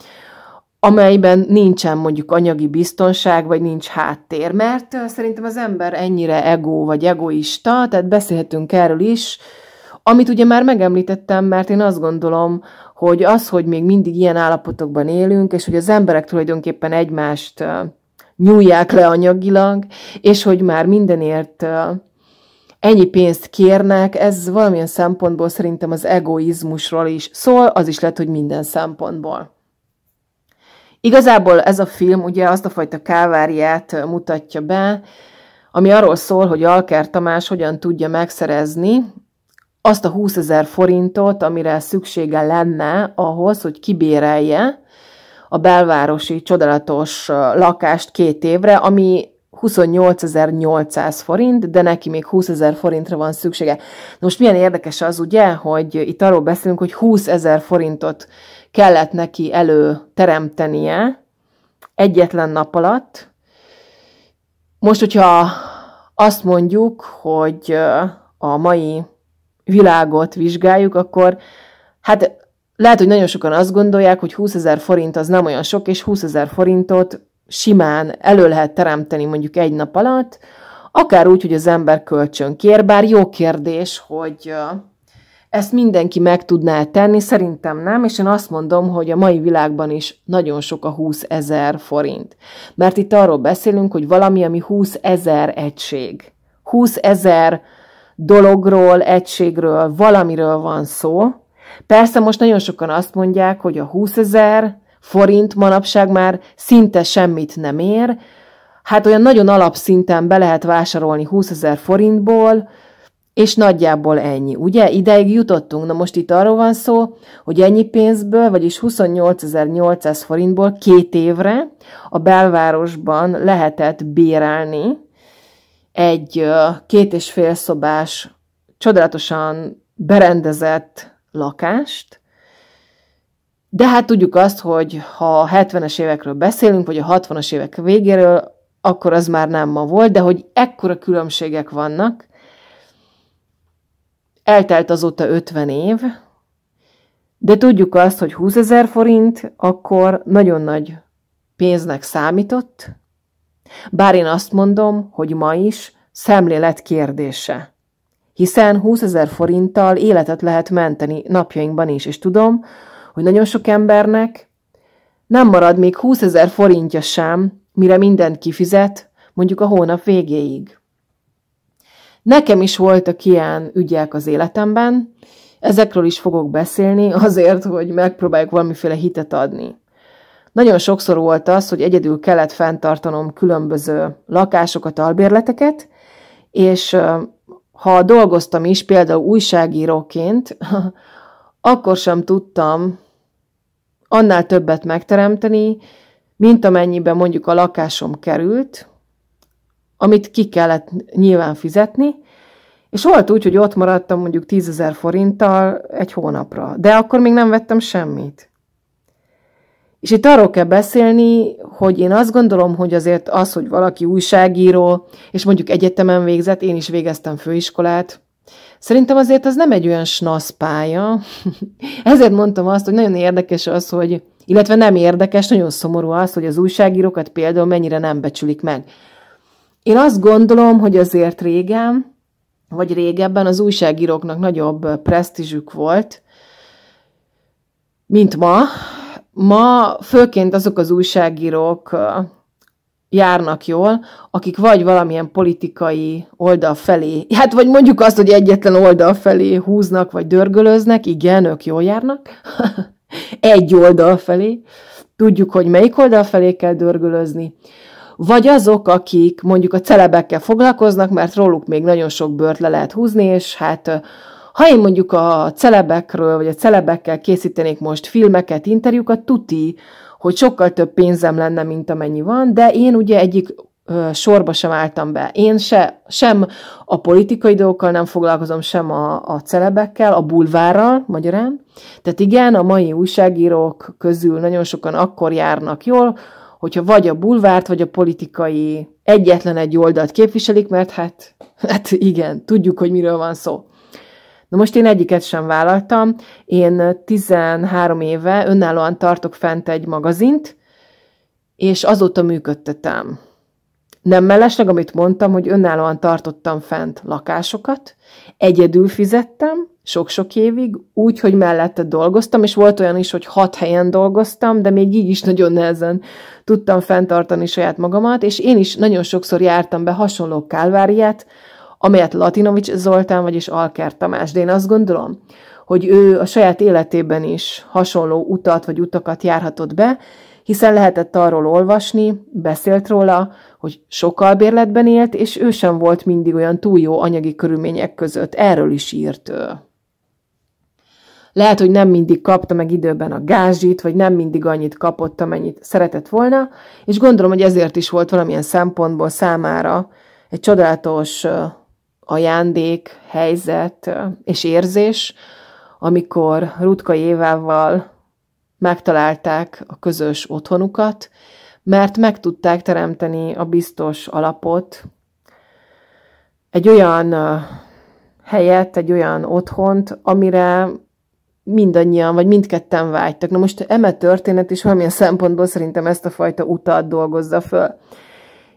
amelyben nincsen mondjuk anyagi biztonság, vagy nincs háttér. Mert szerintem az ember ennyire ego vagy egoista, tehát beszélhetünk erről is, amit ugye már megemlítettem, mert én azt gondolom, hogy az, hogy még mindig ilyen állapotokban élünk, és hogy az emberek tulajdonképpen egymást nyúlják le anyagilag, és hogy már mindenért ennyi pénzt kérnek, ez valamilyen szempontból szerintem az egoizmusról is szól, az is lehet, hogy minden szempontból. Igazából ez a film ugye azt a fajta káváriát mutatja be, ami arról szól, hogy Alker Tamás hogyan tudja megszerezni azt a 20 ezer forintot, amire szüksége lenne ahhoz, hogy kibérelje a belvárosi csodálatos lakást két évre, ami 28.800 forint, de neki még 20.000 forintra van szüksége. Na most milyen érdekes az, ugye, hogy itt arról beszélünk, hogy 20.000 forintot kellett neki elő teremtenie egyetlen nap alatt. Most, hogyha azt mondjuk, hogy a mai világot vizsgáljuk, akkor hát lehet, hogy nagyon sokan azt gondolják, hogy 20 ezer forint az nem olyan sok, és 20 ezer forintot simán elő lehet teremteni mondjuk egy nap alatt, akár úgy, hogy az ember kölcsön kér, bár jó kérdés, hogy ezt mindenki meg tudná tenni, szerintem nem, és én azt mondom, hogy a mai világban is nagyon sok a 20 ezer forint. Mert itt arról beszélünk, hogy valami, ami 20 ezer egység. 20 ezer dologról, egységről, valamiről van szó. Persze most nagyon sokan azt mondják, hogy a 20 ezer forint manapság már szinte semmit nem ér, hát olyan nagyon alapszinten be lehet vásárolni 20 ezer forintból, és nagyjából ennyi, ugye? Ideig jutottunk. Na most itt arról van szó, hogy ennyi pénzből, vagyis 28.800 forintból két évre a belvárosban lehetett bérelni egy két és fél szobás, csodálatosan berendezett lakást, de hát tudjuk azt, hogy ha a 70-es évekről beszélünk, vagy a 60-as évek végéről, akkor az már nem ma volt, de hogy ekkora különbségek vannak, Eltelt azóta 50 év, de tudjuk azt, hogy 20 ezer forint akkor nagyon nagy pénznek számított, bár én azt mondom, hogy ma is szemlélet kérdése. Hiszen 20 ezer forinttal életet lehet menteni napjainkban is, és tudom, hogy nagyon sok embernek nem marad még 20 ezer forintja sem, mire mindent kifizet, mondjuk a hónap végéig. Nekem is voltak ilyen ügyek az életemben, ezekről is fogok beszélni azért, hogy megpróbáljuk valamiféle hitet adni. Nagyon sokszor volt az, hogy egyedül kellett fenntartanom különböző lakásokat, albérleteket, és ha dolgoztam is, például újságíróként, akkor sem tudtam annál többet megteremteni, mint amennyiben mondjuk a lakásom került, amit ki kellett nyilván fizetni, és volt úgy, hogy ott maradtam mondjuk 10 ezer forinttal egy hónapra, de akkor még nem vettem semmit. És itt arról kell beszélni, hogy én azt gondolom, hogy azért az, hogy valaki újságíró, és mondjuk egyetemen végzett, én is végeztem főiskolát, szerintem azért az nem egy olyan snasz pálya. Ezért mondtam azt, hogy nagyon érdekes az, hogy, illetve nem érdekes, nagyon szomorú az, hogy az újságírókat például mennyire nem becsülik meg. Én azt gondolom, hogy azért régen, vagy régebben az újságíróknak nagyobb presztízsük volt, mint ma. Ma főként azok az újságírók járnak jól, akik vagy valamilyen politikai oldal felé, hát vagy mondjuk azt, hogy egyetlen oldal felé húznak, vagy dörgölöznek, igen, ők jól járnak, egy oldal felé, tudjuk, hogy melyik oldal felé kell dörgölözni, vagy azok, akik mondjuk a celebekkel foglalkoznak, mert róluk még nagyon sok bört le lehet húzni, és hát ha én mondjuk a celebekről, vagy a celebekkel készítenék most filmeket, interjúkat, tuti, hogy sokkal több pénzem lenne, mint amennyi van, de én ugye egyik sorba sem álltam be. Én se, sem a politikai dolgokkal nem foglalkozom, sem a, a celebekkel, a bulvárral magyarán. Tehát igen, a mai újságírók közül nagyon sokan akkor járnak jól, hogyha vagy a bulvárt, vagy a politikai egyetlen egy oldalt képviselik, mert hát, hát igen, tudjuk, hogy miről van szó. Na most én egyiket sem vállaltam. Én 13 éve önállóan tartok fent egy magazint, és azóta működtetem. Nem mellesleg, amit mondtam, hogy önállóan tartottam fent lakásokat, egyedül fizettem, sok-sok évig, úgy, hogy mellette dolgoztam, és volt olyan is, hogy hat helyen dolgoztam, de még így is nagyon nehezen tudtam fenntartani saját magamat, és én is nagyon sokszor jártam be hasonló kálváriát, amelyet Latinovics Zoltán, vagyis Alker Tamás, de én azt gondolom, hogy ő a saját életében is hasonló utat vagy utakat járhatott be, hiszen lehetett arról olvasni, beszélt róla, hogy sokkal bérletben élt, és ő sem volt mindig olyan túl jó anyagi körülmények között. Erről is írt ő. Lehet, hogy nem mindig kapta meg időben a gázsit, vagy nem mindig annyit kapott, amennyit szeretett volna, és gondolom, hogy ezért is volt valamilyen szempontból számára egy csodálatos ajándék, helyzet és érzés, amikor Rutka Évával megtalálták a közös otthonukat, mert meg tudták teremteni a biztos alapot, egy olyan helyet, egy olyan otthont, amire mindannyian, vagy mindketten vágytak. Na most eme történet is valamilyen szempontból szerintem ezt a fajta utat dolgozza föl.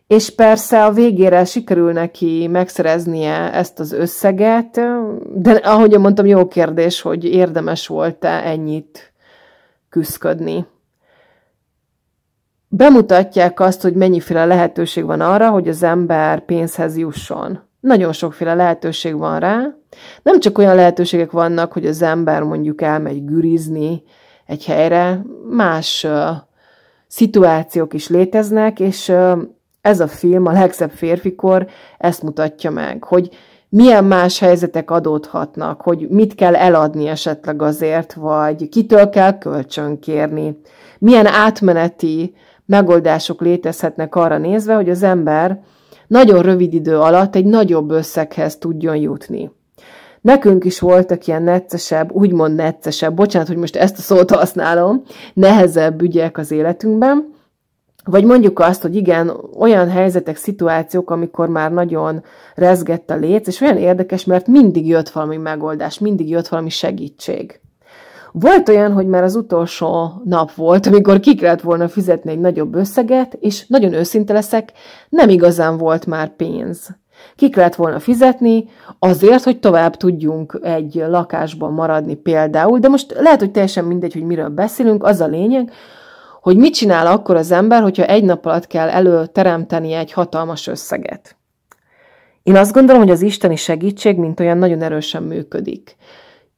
És persze a végére sikerül neki megszereznie ezt az összeget, de ahogy mondtam, jó kérdés, hogy érdemes volt-e ennyit küzdködni. Bemutatják azt, hogy mennyiféle lehetőség van arra, hogy az ember pénzhez jusson. Nagyon sokféle lehetőség van rá. Nem csak olyan lehetőségek vannak, hogy az ember mondjuk elmegy gürizni egy helyre, más uh, szituációk is léteznek, és uh, ez a film a legszebb férfikor ezt mutatja meg, hogy milyen más helyzetek adódhatnak, hogy mit kell eladni esetleg azért, vagy kitől kell kölcsönkérni, milyen átmeneti megoldások létezhetnek arra nézve, hogy az ember nagyon rövid idő alatt egy nagyobb összeghez tudjon jutni. Nekünk is voltak ilyen neccesebb, úgymond neccesebb, bocsánat, hogy most ezt a szót használom, nehezebb ügyek az életünkben, vagy mondjuk azt, hogy igen, olyan helyzetek, szituációk, amikor már nagyon rezgett a léc, és olyan érdekes, mert mindig jött valami megoldás, mindig jött valami segítség. Volt olyan, hogy már az utolsó nap volt, amikor ki kellett volna fizetni egy nagyobb összeget, és nagyon őszinte leszek, nem igazán volt már pénz. Ki kellett volna fizetni azért, hogy tovább tudjunk egy lakásban maradni például, de most lehet, hogy teljesen mindegy, hogy miről beszélünk, az a lényeg, hogy mit csinál akkor az ember, hogyha egy nap alatt kell előteremteni egy hatalmas összeget. Én azt gondolom, hogy az isteni segítség, mint olyan nagyon erősen működik.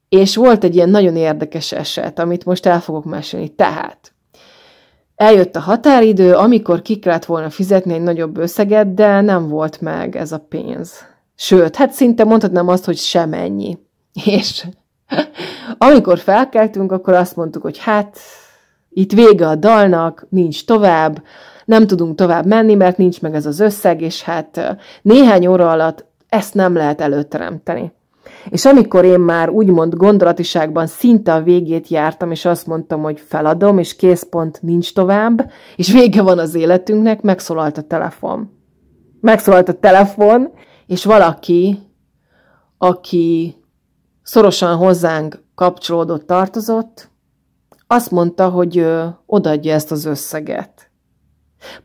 És volt egy ilyen nagyon érdekes eset, amit most el fogok mesélni. Tehát eljött a határidő, amikor ki kellett volna fizetni egy nagyobb összeget, de nem volt meg ez a pénz. Sőt, hát szinte mondhatnám azt, hogy sem ennyi. És amikor felkeltünk, akkor azt mondtuk, hogy hát itt vége a dalnak, nincs tovább, nem tudunk tovább menni, mert nincs meg ez az összeg, és hát néhány óra alatt ezt nem lehet előteremteni. És amikor én már úgymond gondolatiságban szinte a végét jártam, és azt mondtam, hogy feladom, és készpont nincs tovább, és vége van az életünknek, megszólalt a telefon. Megszólalt a telefon, és valaki, aki szorosan hozzánk kapcsolódott, tartozott, azt mondta, hogy ő odaadja ezt az összeget.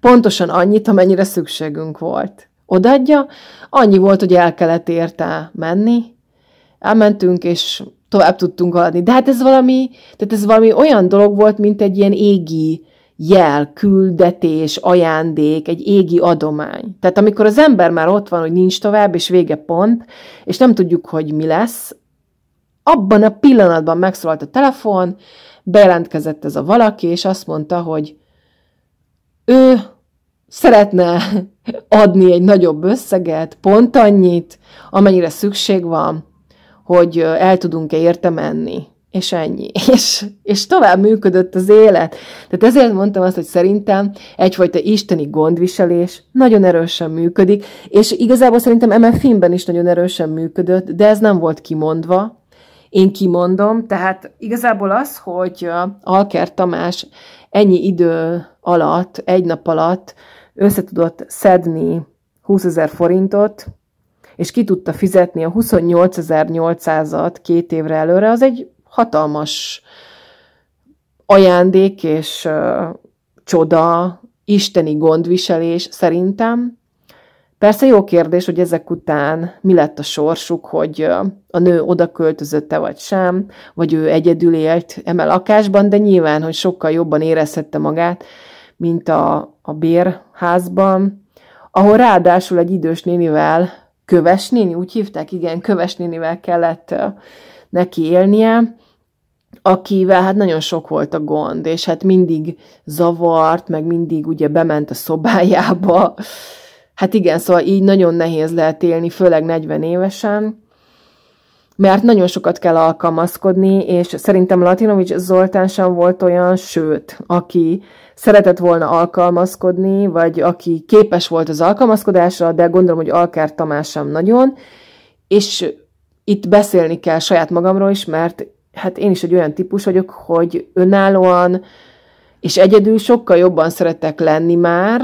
Pontosan annyit, amennyire szükségünk volt. Odaadja, annyi volt, hogy el kellett érte menni, elmentünk, és tovább tudtunk haladni. De hát ez valami, tehát ez valami olyan dolog volt, mint egy ilyen égi jel, küldetés, ajándék, egy égi adomány. Tehát amikor az ember már ott van, hogy nincs tovább, és vége pont, és nem tudjuk, hogy mi lesz, abban a pillanatban megszólalt a telefon, bejelentkezett ez a valaki, és azt mondta, hogy ő szeretne adni egy nagyobb összeget, pont annyit, amennyire szükség van, hogy el tudunk-e érte menni. És ennyi. És, és tovább működött az élet. Tehát ezért mondtam azt, hogy szerintem egyfajta isteni gondviselés nagyon erősen működik, és igazából szerintem Emma filmben is nagyon erősen működött, de ez nem volt kimondva, én kimondom, tehát igazából az, hogy Alker Tamás ennyi idő alatt, egy nap alatt összetudott szedni 20 ezer forintot, és ki tudta fizetni a 28.800-at két évre előre, az egy hatalmas ajándék és ö, csoda, isteni gondviselés szerintem. Persze jó kérdés, hogy ezek után mi lett a sorsuk, hogy a nő oda költözötte vagy sem, vagy ő egyedül élt emel lakásban, de nyilván, hogy sokkal jobban érezhette magát, mint a, a bérházban, ahol ráadásul egy idős nénivel kövesnéni, úgy hívták, igen, kövesnénivel kellett neki élnie, akivel hát nagyon sok volt a gond, és hát mindig zavart, meg mindig ugye bement a szobájába. Hát igen, szóval így nagyon nehéz lehet élni, főleg 40 évesen, mert nagyon sokat kell alkalmazkodni, és szerintem Latinovics Zoltán sem volt olyan, sőt, aki szeretett volna alkalmazkodni, vagy aki képes volt az alkalmazkodásra, de gondolom, hogy Alkár Tamás sem nagyon, és itt beszélni kell saját magamról is, mert hát én is egy olyan típus vagyok, hogy önállóan és egyedül sokkal jobban szeretek lenni már,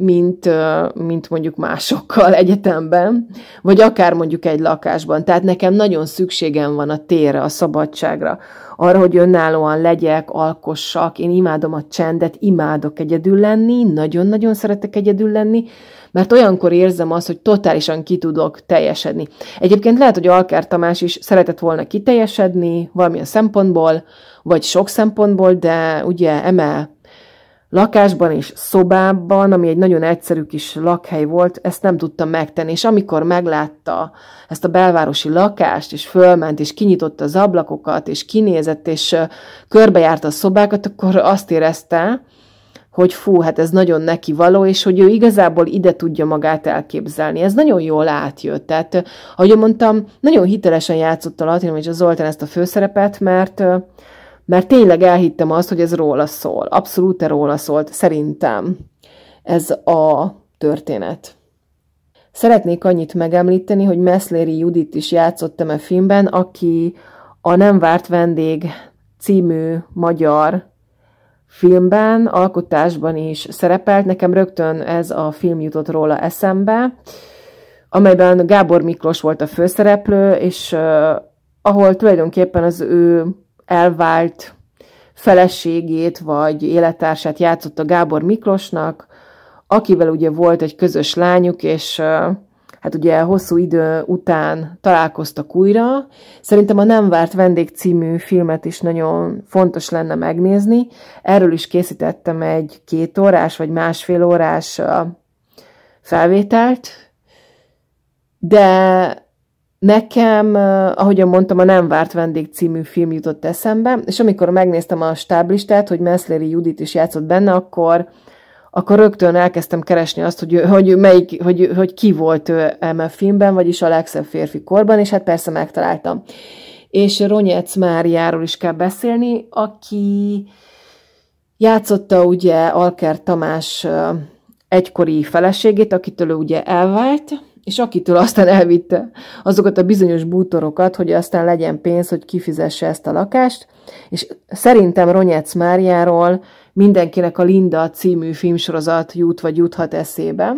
mint, mint mondjuk másokkal egyetemben, vagy akár mondjuk egy lakásban. Tehát nekem nagyon szükségem van a térre, a szabadságra, arra, hogy önállóan legyek, alkossak, én imádom a csendet, imádok egyedül lenni, nagyon-nagyon szeretek egyedül lenni, mert olyankor érzem azt, hogy totálisan ki tudok teljesedni. Egyébként lehet, hogy Alkár Tamás is szeretett volna kiteljesedni valamilyen szempontból, vagy sok szempontból, de ugye Eme lakásban és szobában, ami egy nagyon egyszerű kis lakhely volt, ezt nem tudtam megtenni, és amikor meglátta ezt a belvárosi lakást, és fölment, és kinyitotta az ablakokat, és kinézett, és körbejárta a szobákat, akkor azt érezte, hogy fú, hát ez nagyon neki való, és hogy ő igazából ide tudja magát elképzelni. Ez nagyon jól átjött. Tehát, ahogy mondtam, nagyon hitelesen játszott a Latin, és a Zoltán ezt a főszerepet, mert mert tényleg elhittem azt, hogy ez róla szól. Abszolút róla szólt, szerintem ez a történet. Szeretnék annyit megemlíteni, hogy Meszléri Judit is játszottam a filmben, aki a Nem várt vendég című magyar filmben, alkotásban is szerepelt. Nekem rögtön ez a film jutott róla eszembe, amelyben Gábor Miklós volt a főszereplő, és uh, ahol tulajdonképpen az ő elvált feleségét vagy élettársát játszotta Gábor Miklósnak, akivel ugye volt egy közös lányuk, és hát ugye hosszú idő után találkoztak újra. Szerintem a Nem várt vendég című filmet is nagyon fontos lenne megnézni. Erről is készítettem egy két órás vagy másfél órás felvételt, de Nekem, ahogyan mondtam, a Nem várt vendég című film jutott eszembe, és amikor megnéztem a stáblistát, hogy Meszléri Judit is játszott benne, akkor, akkor rögtön elkezdtem keresni azt, hogy, hogy, melyik, hogy, hogy ki volt ő a filmben, vagyis a legszebb férfi korban, és hát persze megtaláltam. És Ronyec Máriáról is kell beszélni, aki játszotta ugye Alker Tamás egykori feleségét, akitől ugye elvált, és akitől aztán elvitte azokat a bizonyos bútorokat, hogy aztán legyen pénz, hogy kifizesse ezt a lakást, és szerintem Ronyec Máriáról mindenkinek a Linda című filmsorozat jut vagy juthat eszébe,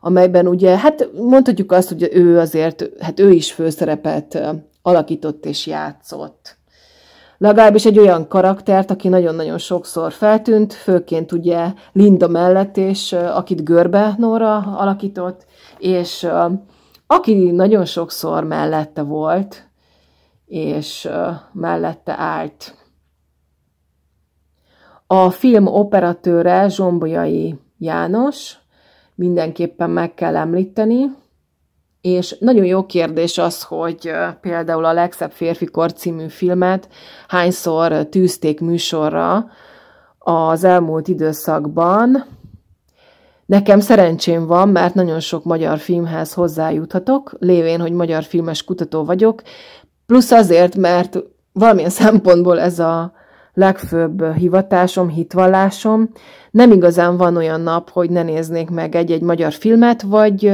amelyben ugye, hát mondhatjuk azt, hogy ő azért, hát ő is főszerepet alakított és játszott. Legalábbis egy olyan karaktert, aki nagyon-nagyon sokszor feltűnt, főként ugye Linda mellett, és akit Görbe Nóra alakított, és aki nagyon sokszor mellette volt, és mellette állt. A film operatőre Zsombolyai János, mindenképpen meg kell említeni, és nagyon jó kérdés az, hogy például a Legszebb kor című filmet hányszor tűzték műsorra az elmúlt időszakban, Nekem szerencsém van, mert nagyon sok magyar filmhez hozzájuthatok, lévén, hogy magyar filmes kutató vagyok, plusz azért, mert valamilyen szempontból ez a legfőbb hivatásom, hitvallásom. Nem igazán van olyan nap, hogy ne néznék meg egy-egy magyar filmet, vagy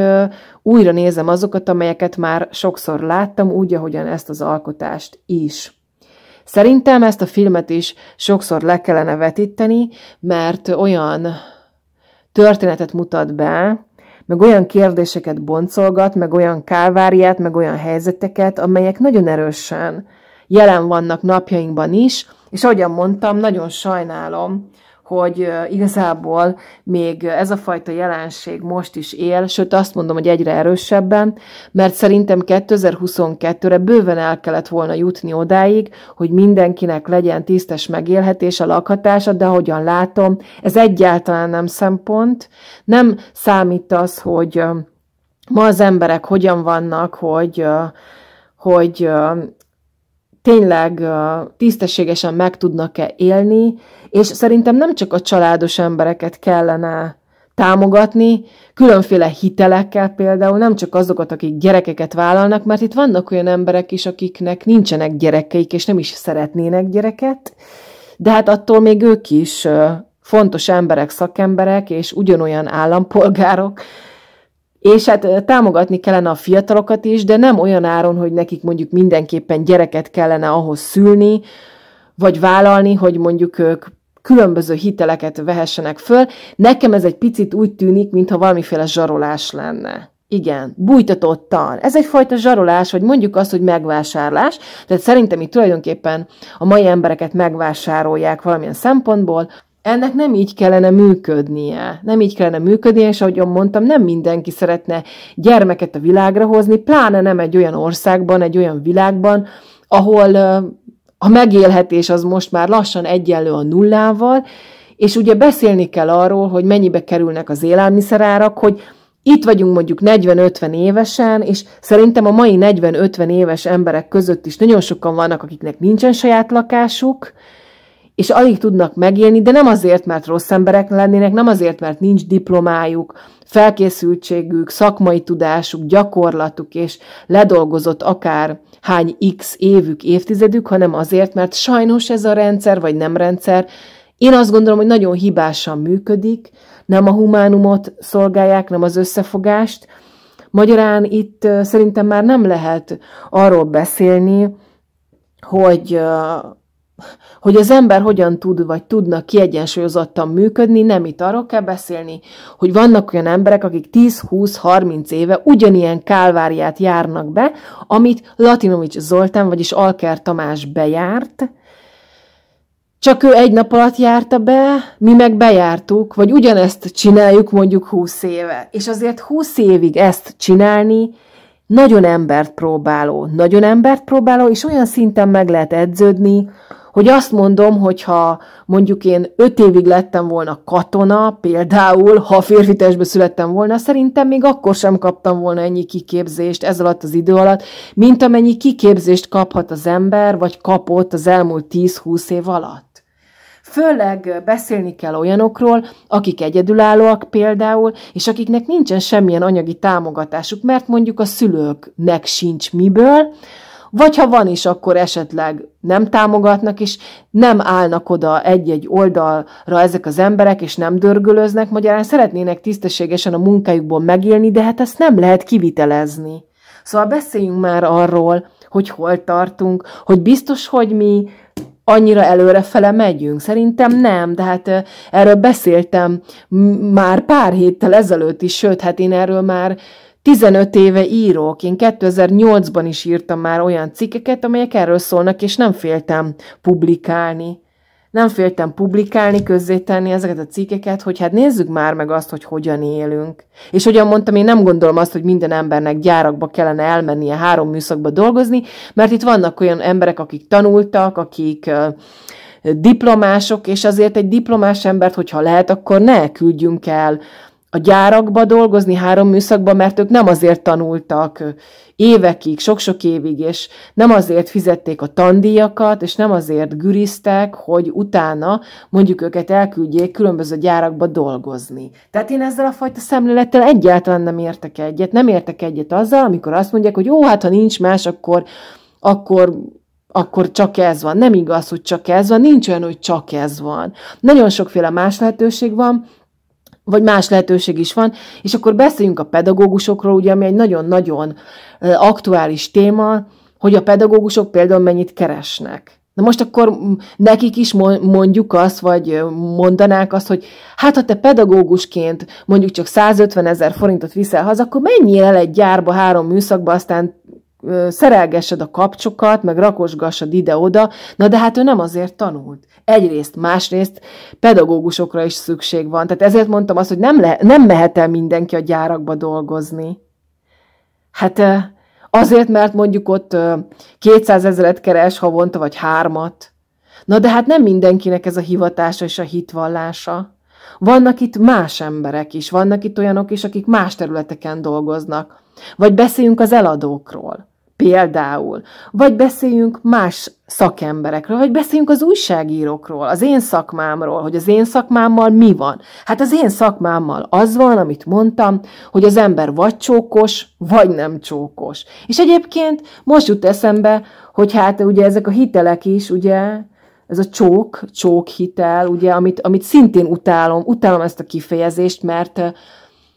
újra nézem azokat, amelyeket már sokszor láttam, úgy, ahogyan ezt az alkotást is. Szerintem ezt a filmet is sokszor le kellene vetíteni, mert olyan történetet mutat be, meg olyan kérdéseket boncolgat, meg olyan káváriát, meg olyan helyzeteket, amelyek nagyon erősen jelen vannak napjainkban is, és ahogyan mondtam, nagyon sajnálom, hogy igazából még ez a fajta jelenség most is él, sőt azt mondom, hogy egyre erősebben, mert szerintem 2022-re bőven el kellett volna jutni odáig, hogy mindenkinek legyen tisztes megélhetés a lakhatása, de ahogyan látom, ez egyáltalán nem szempont. Nem számít az, hogy ma az emberek hogyan vannak, hogy, hogy tényleg tisztességesen meg tudnak-e élni, és szerintem nem csak a családos embereket kellene támogatni, különféle hitelekkel például, nem csak azokat, akik gyerekeket vállalnak, mert itt vannak olyan emberek is, akiknek nincsenek gyerekeik, és nem is szeretnének gyereket, de hát attól még ők is fontos emberek, szakemberek, és ugyanolyan állampolgárok, és hát támogatni kellene a fiatalokat is, de nem olyan áron, hogy nekik mondjuk mindenképpen gyereket kellene ahhoz szülni, vagy vállalni, hogy mondjuk ők különböző hiteleket vehessenek föl. Nekem ez egy picit úgy tűnik, mintha valamiféle zsarolás lenne. Igen, bújtatottan. Ez egyfajta zsarolás, vagy mondjuk azt, hogy megvásárlás. Tehát szerintem itt tulajdonképpen a mai embereket megvásárolják valamilyen szempontból, ennek nem így kellene működnie. Nem így kellene működnie, és ahogy mondtam, nem mindenki szeretne gyermeket a világra hozni, pláne nem egy olyan országban, egy olyan világban, ahol a megélhetés az most már lassan egyenlő a nullával, és ugye beszélni kell arról, hogy mennyibe kerülnek az élelmiszerárak, hogy itt vagyunk mondjuk 40-50 évesen, és szerintem a mai 40-50 éves emberek között is nagyon sokan vannak, akiknek nincsen saját lakásuk, és alig tudnak megélni, de nem azért, mert rossz emberek lennének, nem azért, mert nincs diplomájuk, felkészültségük, szakmai tudásuk, gyakorlatuk és ledolgozott akár hány x évük, évtizedük, hanem azért, mert sajnos ez a rendszer, vagy nem rendszer, én azt gondolom, hogy nagyon hibásan működik, nem a humánumot szolgálják, nem az összefogást. Magyarán itt szerintem már nem lehet arról beszélni, hogy hogy az ember hogyan tud vagy tudna kiegyensúlyozottan működni, nem itt arról kell beszélni, hogy vannak olyan emberek, akik 10-20-30 éve ugyanilyen kálváriát járnak be, amit Latinovics Zoltán, vagyis Alker Tamás bejárt, csak ő egy nap alatt járta be, mi meg bejártuk, vagy ugyanezt csináljuk mondjuk 20 éve. És azért 20 évig ezt csinálni, nagyon embert próbáló, nagyon embert próbáló, és olyan szinten meg lehet edződni, hogy azt mondom, hogyha mondjuk én öt évig lettem volna katona, például, ha férfi testbe születtem volna, szerintem még akkor sem kaptam volna ennyi kiképzést ez alatt az idő alatt, mint amennyi kiképzést kaphat az ember, vagy kapott az elmúlt 10-20 év alatt. Főleg beszélni kell olyanokról, akik egyedülállóak például, és akiknek nincsen semmilyen anyagi támogatásuk, mert mondjuk a szülőknek sincs miből, vagy ha van is, akkor esetleg nem támogatnak, és nem állnak oda egy-egy oldalra ezek az emberek, és nem dörgölöznek, magyarán szeretnének tisztességesen a munkájukból megélni, de hát ezt nem lehet kivitelezni. Szóval beszéljünk már arról, hogy hol tartunk, hogy biztos, hogy mi annyira előrefele megyünk? Szerintem nem, de hát eh, erről beszéltem már pár héttel ezelőtt is, sőt, hát én erről már 15 éve írok, én 2008-ban is írtam már olyan cikkeket, amelyek erről szólnak, és nem féltem publikálni. Nem féltem publikálni, közzétenni ezeket a cikkeket, hogy hát nézzük már meg azt, hogy hogyan élünk. És hogyan mondtam, én nem gondolom azt, hogy minden embernek gyárakba kellene elmennie három műszakba dolgozni, mert itt vannak olyan emberek, akik tanultak, akik diplomások, és azért egy diplomás embert, hogyha lehet, akkor ne küldjünk el a gyárakba dolgozni, három műszakban, mert ők nem azért tanultak évekig, sok-sok évig, és nem azért fizették a tandíjakat, és nem azért güriztek, hogy utána mondjuk őket elküldjék különböző gyárakba dolgozni. Tehát én ezzel a fajta szemlélettel egyáltalán nem értek egyet. Nem értek egyet azzal, amikor azt mondják, hogy jó, hát ha nincs más, akkor, akkor akkor csak ez van. Nem igaz, hogy csak ez van, nincs olyan, hogy csak ez van. Nagyon sokféle más lehetőség van, vagy más lehetőség is van, és akkor beszéljünk a pedagógusokról, ugye, ami egy nagyon-nagyon aktuális téma, hogy a pedagógusok például mennyit keresnek. Na most akkor nekik is mondjuk azt, vagy mondanák azt, hogy hát ha te pedagógusként mondjuk csak 150 ezer forintot viszel haza, akkor menjél el egy gyárba három műszakba, aztán szerelgesed a kapcsokat, meg rakosgassad ide-oda, na de hát ő nem azért tanult. Egyrészt, másrészt pedagógusokra is szükség van. Tehát ezért mondtam azt, hogy nem, le, nem mehet el mindenki a gyárakba dolgozni. Hát azért, mert mondjuk ott 200 ezeret keres havonta, vagy hármat. Na de hát nem mindenkinek ez a hivatása és a hitvallása. Vannak itt más emberek is, vannak itt olyanok is, akik más területeken dolgoznak. Vagy beszéljünk az eladókról. Például. Vagy beszéljünk más szakemberekről, vagy beszéljünk az újságírókról, az én szakmámról, hogy az én szakmámmal mi van. Hát az én szakmámmal az van, amit mondtam, hogy az ember vagy csókos, vagy nem csókos. És egyébként most jut eszembe, hogy hát ugye ezek a hitelek is, ugye, ez a csók, csókhitel, ugye, amit, amit szintén utálom, utálom ezt a kifejezést, mert,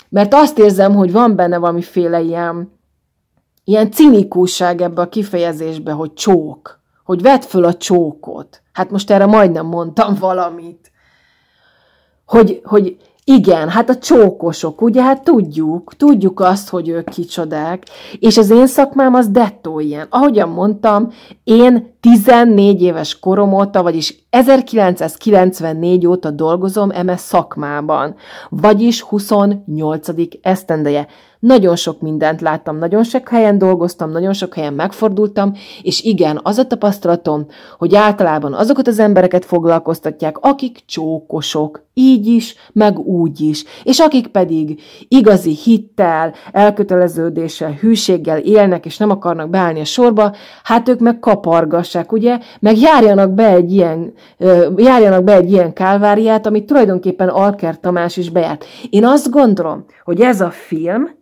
mert azt érzem, hogy van benne valamiféle ilyen, ilyen cinikusság ebbe a kifejezésbe, hogy csók, hogy vedd föl a csókot. Hát most erre majdnem mondtam valamit. Hogy, hogy igen, hát a csókosok, ugye, hát tudjuk, tudjuk azt, hogy ők kicsodák, és az én szakmám az dettó ilyen. Ahogyan mondtam, én 14 éves korom óta, vagyis 1994 óta dolgozom eme szakmában, vagyis 28. esztendeje. Nagyon sok mindent láttam, nagyon sok helyen dolgoztam, nagyon sok helyen megfordultam, és igen, az a tapasztalatom, hogy általában azokat az embereket foglalkoztatják, akik csókosok, így is, meg úgy is, és akik pedig igazi hittel, elköteleződéssel, hűséggel élnek, és nem akarnak beállni a sorba, hát ők meg kapargassák, ugye? Meg járjanak be egy ilyen, járjanak be egy ilyen kálváriát, amit tulajdonképpen Alker Tamás is bejárt. Én azt gondolom, hogy ez a film,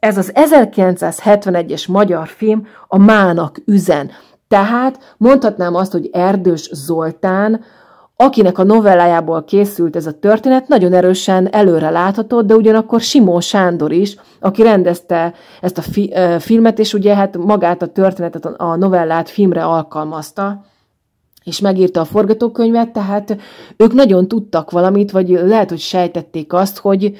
ez az 1971-es magyar film a Mának üzen. Tehát mondhatnám azt, hogy Erdős Zoltán, akinek a novellájából készült ez a történet, nagyon erősen előre látható, de ugyanakkor Simó Sándor is, aki rendezte ezt a fi- filmet, és ugye hát magát a történetet, a novellát filmre alkalmazta és megírta a forgatókönyvet, tehát ők nagyon tudtak valamit, vagy lehet, hogy sejtették azt, hogy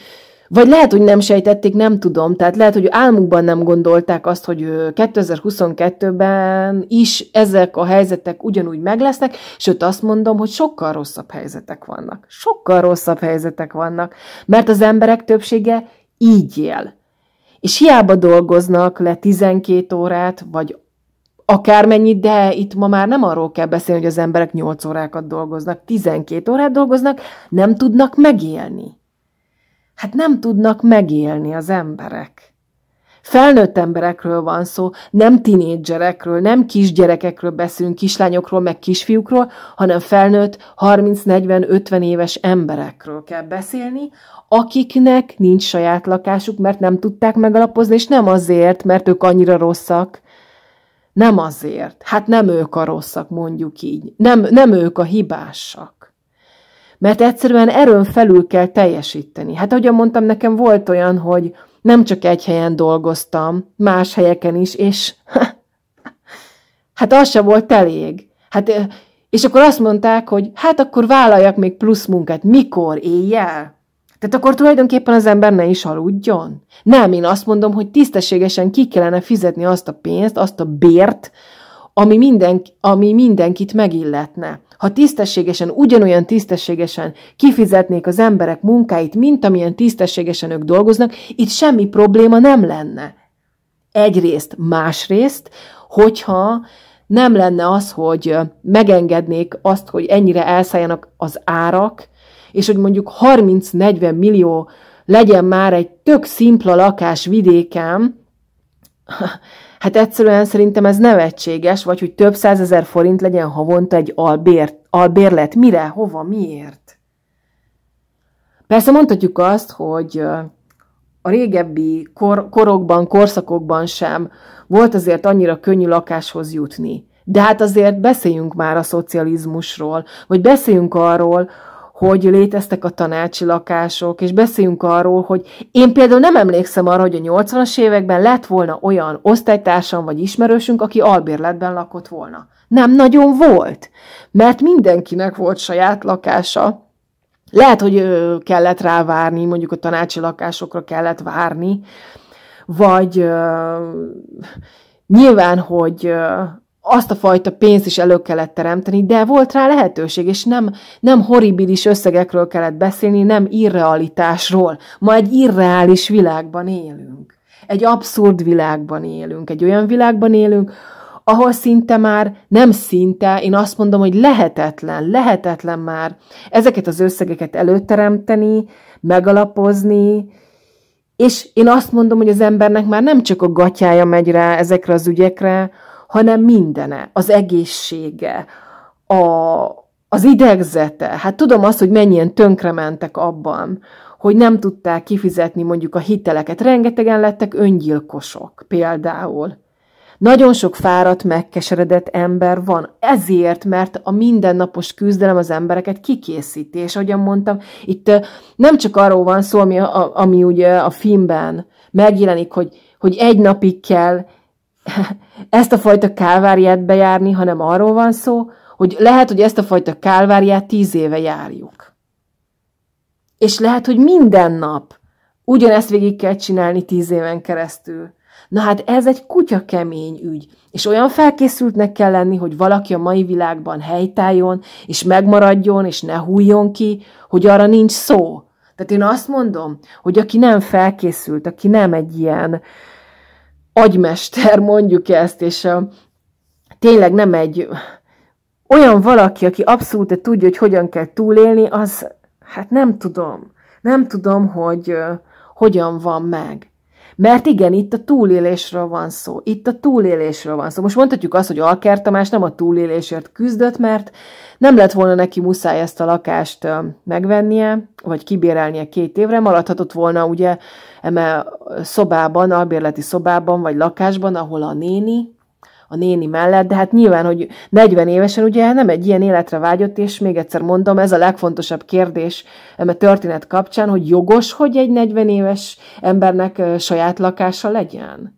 vagy lehet, hogy nem sejtették, nem tudom. Tehát lehet, hogy álmukban nem gondolták azt, hogy 2022-ben is ezek a helyzetek ugyanúgy meglesznek, sőt azt mondom, hogy sokkal rosszabb helyzetek vannak. Sokkal rosszabb helyzetek vannak, mert az emberek többsége így él. És hiába dolgoznak le 12 órát, vagy akármennyit, de itt ma már nem arról kell beszélni, hogy az emberek 8 órákat dolgoznak, 12 órát dolgoznak, nem tudnak megélni. Hát nem tudnak megélni az emberek. Felnőtt emberekről van szó, nem tinédzserekről, nem kisgyerekekről beszélünk, kislányokról, meg kisfiúkról, hanem felnőtt 30-40-50 éves emberekről kell beszélni, akiknek nincs saját lakásuk, mert nem tudták megalapozni, és nem azért, mert ők annyira rosszak, nem azért. Hát nem ők a rosszak, mondjuk így. Nem, nem ők a hibásak. Mert egyszerűen erőn felül kell teljesíteni. Hát ahogyan mondtam, nekem volt olyan, hogy nem csak egy helyen dolgoztam, más helyeken is, és hát az se volt elég. Hát, és akkor azt mondták, hogy hát akkor vállaljak még plusz munkát. Mikor? Éjjel? Tehát akkor tulajdonképpen az ember ne is aludjon. Nem, én azt mondom, hogy tisztességesen ki kellene fizetni azt a pénzt, azt a bért, ami, minden, ami mindenkit megilletne. Ha tisztességesen, ugyanolyan tisztességesen kifizetnék az emberek munkáit, mint amilyen tisztességesen ők dolgoznak, itt semmi probléma nem lenne. Egyrészt, másrészt, hogyha nem lenne az, hogy megengednék azt, hogy ennyire elszálljanak az árak, és hogy mondjuk 30-40 millió legyen már egy tök szimpla lakás vidéken, Hát egyszerűen szerintem ez nevetséges, vagy hogy több százezer forint legyen havonta egy albér, albérlet. Mire, hova, miért? Persze mondhatjuk azt, hogy a régebbi kor, korokban, korszakokban sem volt azért annyira könnyű lakáshoz jutni. De hát azért beszéljünk már a szocializmusról, vagy beszéljünk arról, hogy léteztek a tanácsi lakások, és beszéljünk arról, hogy én például nem emlékszem arra, hogy a 80-as években lett volna olyan osztálytársam vagy ismerősünk, aki albérletben lakott volna. Nem nagyon volt, mert mindenkinek volt saját lakása, lehet, hogy kellett rá várni, mondjuk a tanácsi lakásokra kellett várni, vagy nyilván, hogy azt a fajta pénzt is elő kellett teremteni, de volt rá lehetőség, és nem, nem horribilis összegekről kellett beszélni, nem irrealitásról. Ma egy irreális világban élünk. Egy abszurd világban élünk, egy olyan világban élünk, ahol szinte már, nem szinte, én azt mondom, hogy lehetetlen, lehetetlen már ezeket az összegeket előteremteni, megalapozni, és én azt mondom, hogy az embernek már nem csak a gatyája megy rá ezekre az ügyekre, hanem mindene, az egészsége, a, az idegzete. Hát tudom azt, hogy mennyien tönkrementek abban, hogy nem tudták kifizetni mondjuk a hiteleket. Rengetegen lettek öngyilkosok például. Nagyon sok fáradt, megkeseredett ember van. Ezért, mert a mindennapos küzdelem az embereket kikészíti. És ahogyan mondtam, itt nem csak arról van szó, ami, a, ami ugye a filmben megjelenik, hogy, hogy egy napig kell ezt a fajta kálváriát bejárni, hanem arról van szó, hogy lehet, hogy ezt a fajta kálváriát tíz éve járjuk. És lehet, hogy minden nap ugyanezt végig kell csinálni tíz éven keresztül. Na hát ez egy kutya kemény ügy, és olyan felkészültnek kell lenni, hogy valaki a mai világban helytájon, és megmaradjon, és ne hújjon ki, hogy arra nincs szó. Tehát én azt mondom, hogy aki nem felkészült, aki nem egy ilyen agymester, mondjuk ezt, és a, tényleg nem egy olyan valaki, aki abszolút tudja, hogy hogyan kell túlélni, az, hát nem tudom. Nem tudom, hogy uh, hogyan van meg. Mert igen, itt a túlélésről van szó. Itt a túlélésről van szó. Most mondhatjuk azt, hogy Alker Tamás nem a túlélésért küzdött, mert nem lett volna neki muszáj ezt a lakást megvennie, vagy kibérelnie két évre, maradhatott volna ugye eme szobában, albérleti szobában, vagy lakásban, ahol a néni, a néni mellett, de hát nyilván, hogy 40 évesen ugye nem egy ilyen életre vágyott, és még egyszer mondom, ez a legfontosabb kérdés eme történet kapcsán, hogy jogos, hogy egy 40 éves embernek saját lakása legyen?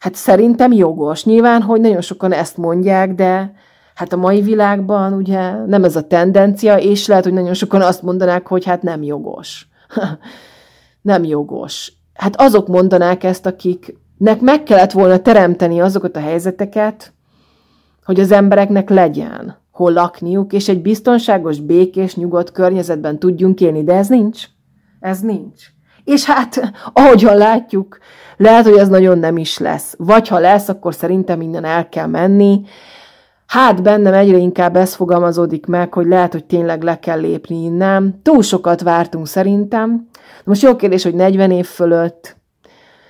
Hát szerintem jogos. Nyilván, hogy nagyon sokan ezt mondják, de hát a mai világban ugye nem ez a tendencia, és lehet, hogy nagyon sokan azt mondanák, hogy hát nem jogos. nem jogos. Hát azok mondanák ezt, akiknek meg kellett volna teremteni azokat a helyzeteket, hogy az embereknek legyen hol lakniuk, és egy biztonságos, békés, nyugodt környezetben tudjunk élni, de ez nincs. Ez nincs. És hát, ahogyan látjuk, lehet, hogy ez nagyon nem is lesz. Vagy ha lesz, akkor szerintem innen el kell menni, Hát bennem egyre inkább ez fogalmazódik meg, hogy lehet, hogy tényleg le kell lépni innen. Túl sokat vártunk szerintem. Most jó kérdés, hogy 40 év fölött.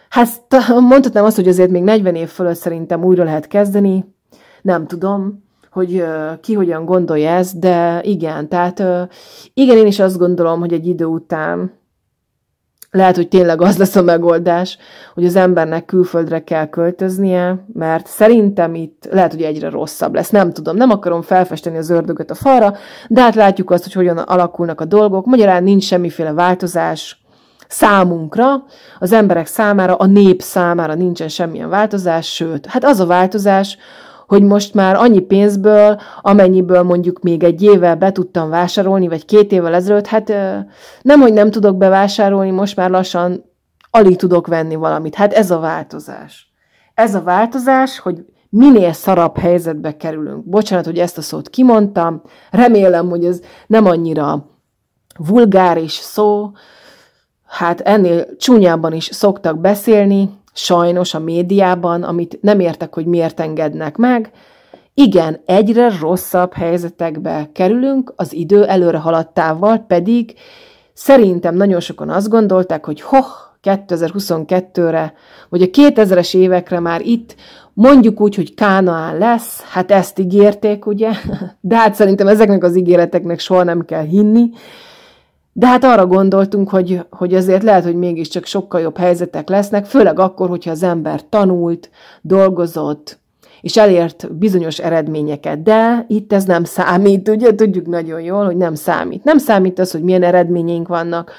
Hát mondhatnám azt, hogy azért még 40 év fölött szerintem újra lehet kezdeni. Nem tudom, hogy ki hogyan gondolja ezt, de igen, tehát igen, én is azt gondolom, hogy egy idő után lehet, hogy tényleg az lesz a megoldás, hogy az embernek külföldre kell költöznie, mert szerintem itt lehet, hogy egyre rosszabb lesz. Nem tudom, nem akarom felfesteni az ördögöt a falra, de hát látjuk azt, hogy hogyan alakulnak a dolgok. Magyarán nincs semmiféle változás számunkra, az emberek számára, a nép számára nincsen semmilyen változás, sőt, hát az a változás, hogy most már annyi pénzből, amennyiből mondjuk még egy évvel be tudtam vásárolni, vagy két évvel ezelőtt, hát nem, hogy nem tudok bevásárolni, most már lassan alig tudok venni valamit. Hát ez a változás. Ez a változás, hogy minél szarabb helyzetbe kerülünk. Bocsánat, hogy ezt a szót kimondtam, remélem, hogy ez nem annyira vulgáris szó, hát ennél csúnyában is szoktak beszélni, sajnos a médiában, amit nem értek, hogy miért engednek meg. Igen, egyre rosszabb helyzetekbe kerülünk az idő előre haladtával, pedig szerintem nagyon sokan azt gondolták, hogy hoh, 2022-re, vagy a 2000-es évekre már itt mondjuk úgy, hogy Kánaán lesz, hát ezt ígérték, ugye? De hát szerintem ezeknek az ígéreteknek soha nem kell hinni, de hát arra gondoltunk, hogy, hogy azért lehet, hogy mégiscsak sokkal jobb helyzetek lesznek, főleg akkor, hogyha az ember tanult, dolgozott, és elért bizonyos eredményeket, de itt ez nem számít, ugye tudjuk nagyon jól, hogy nem számít. Nem számít az, hogy milyen eredményeink vannak,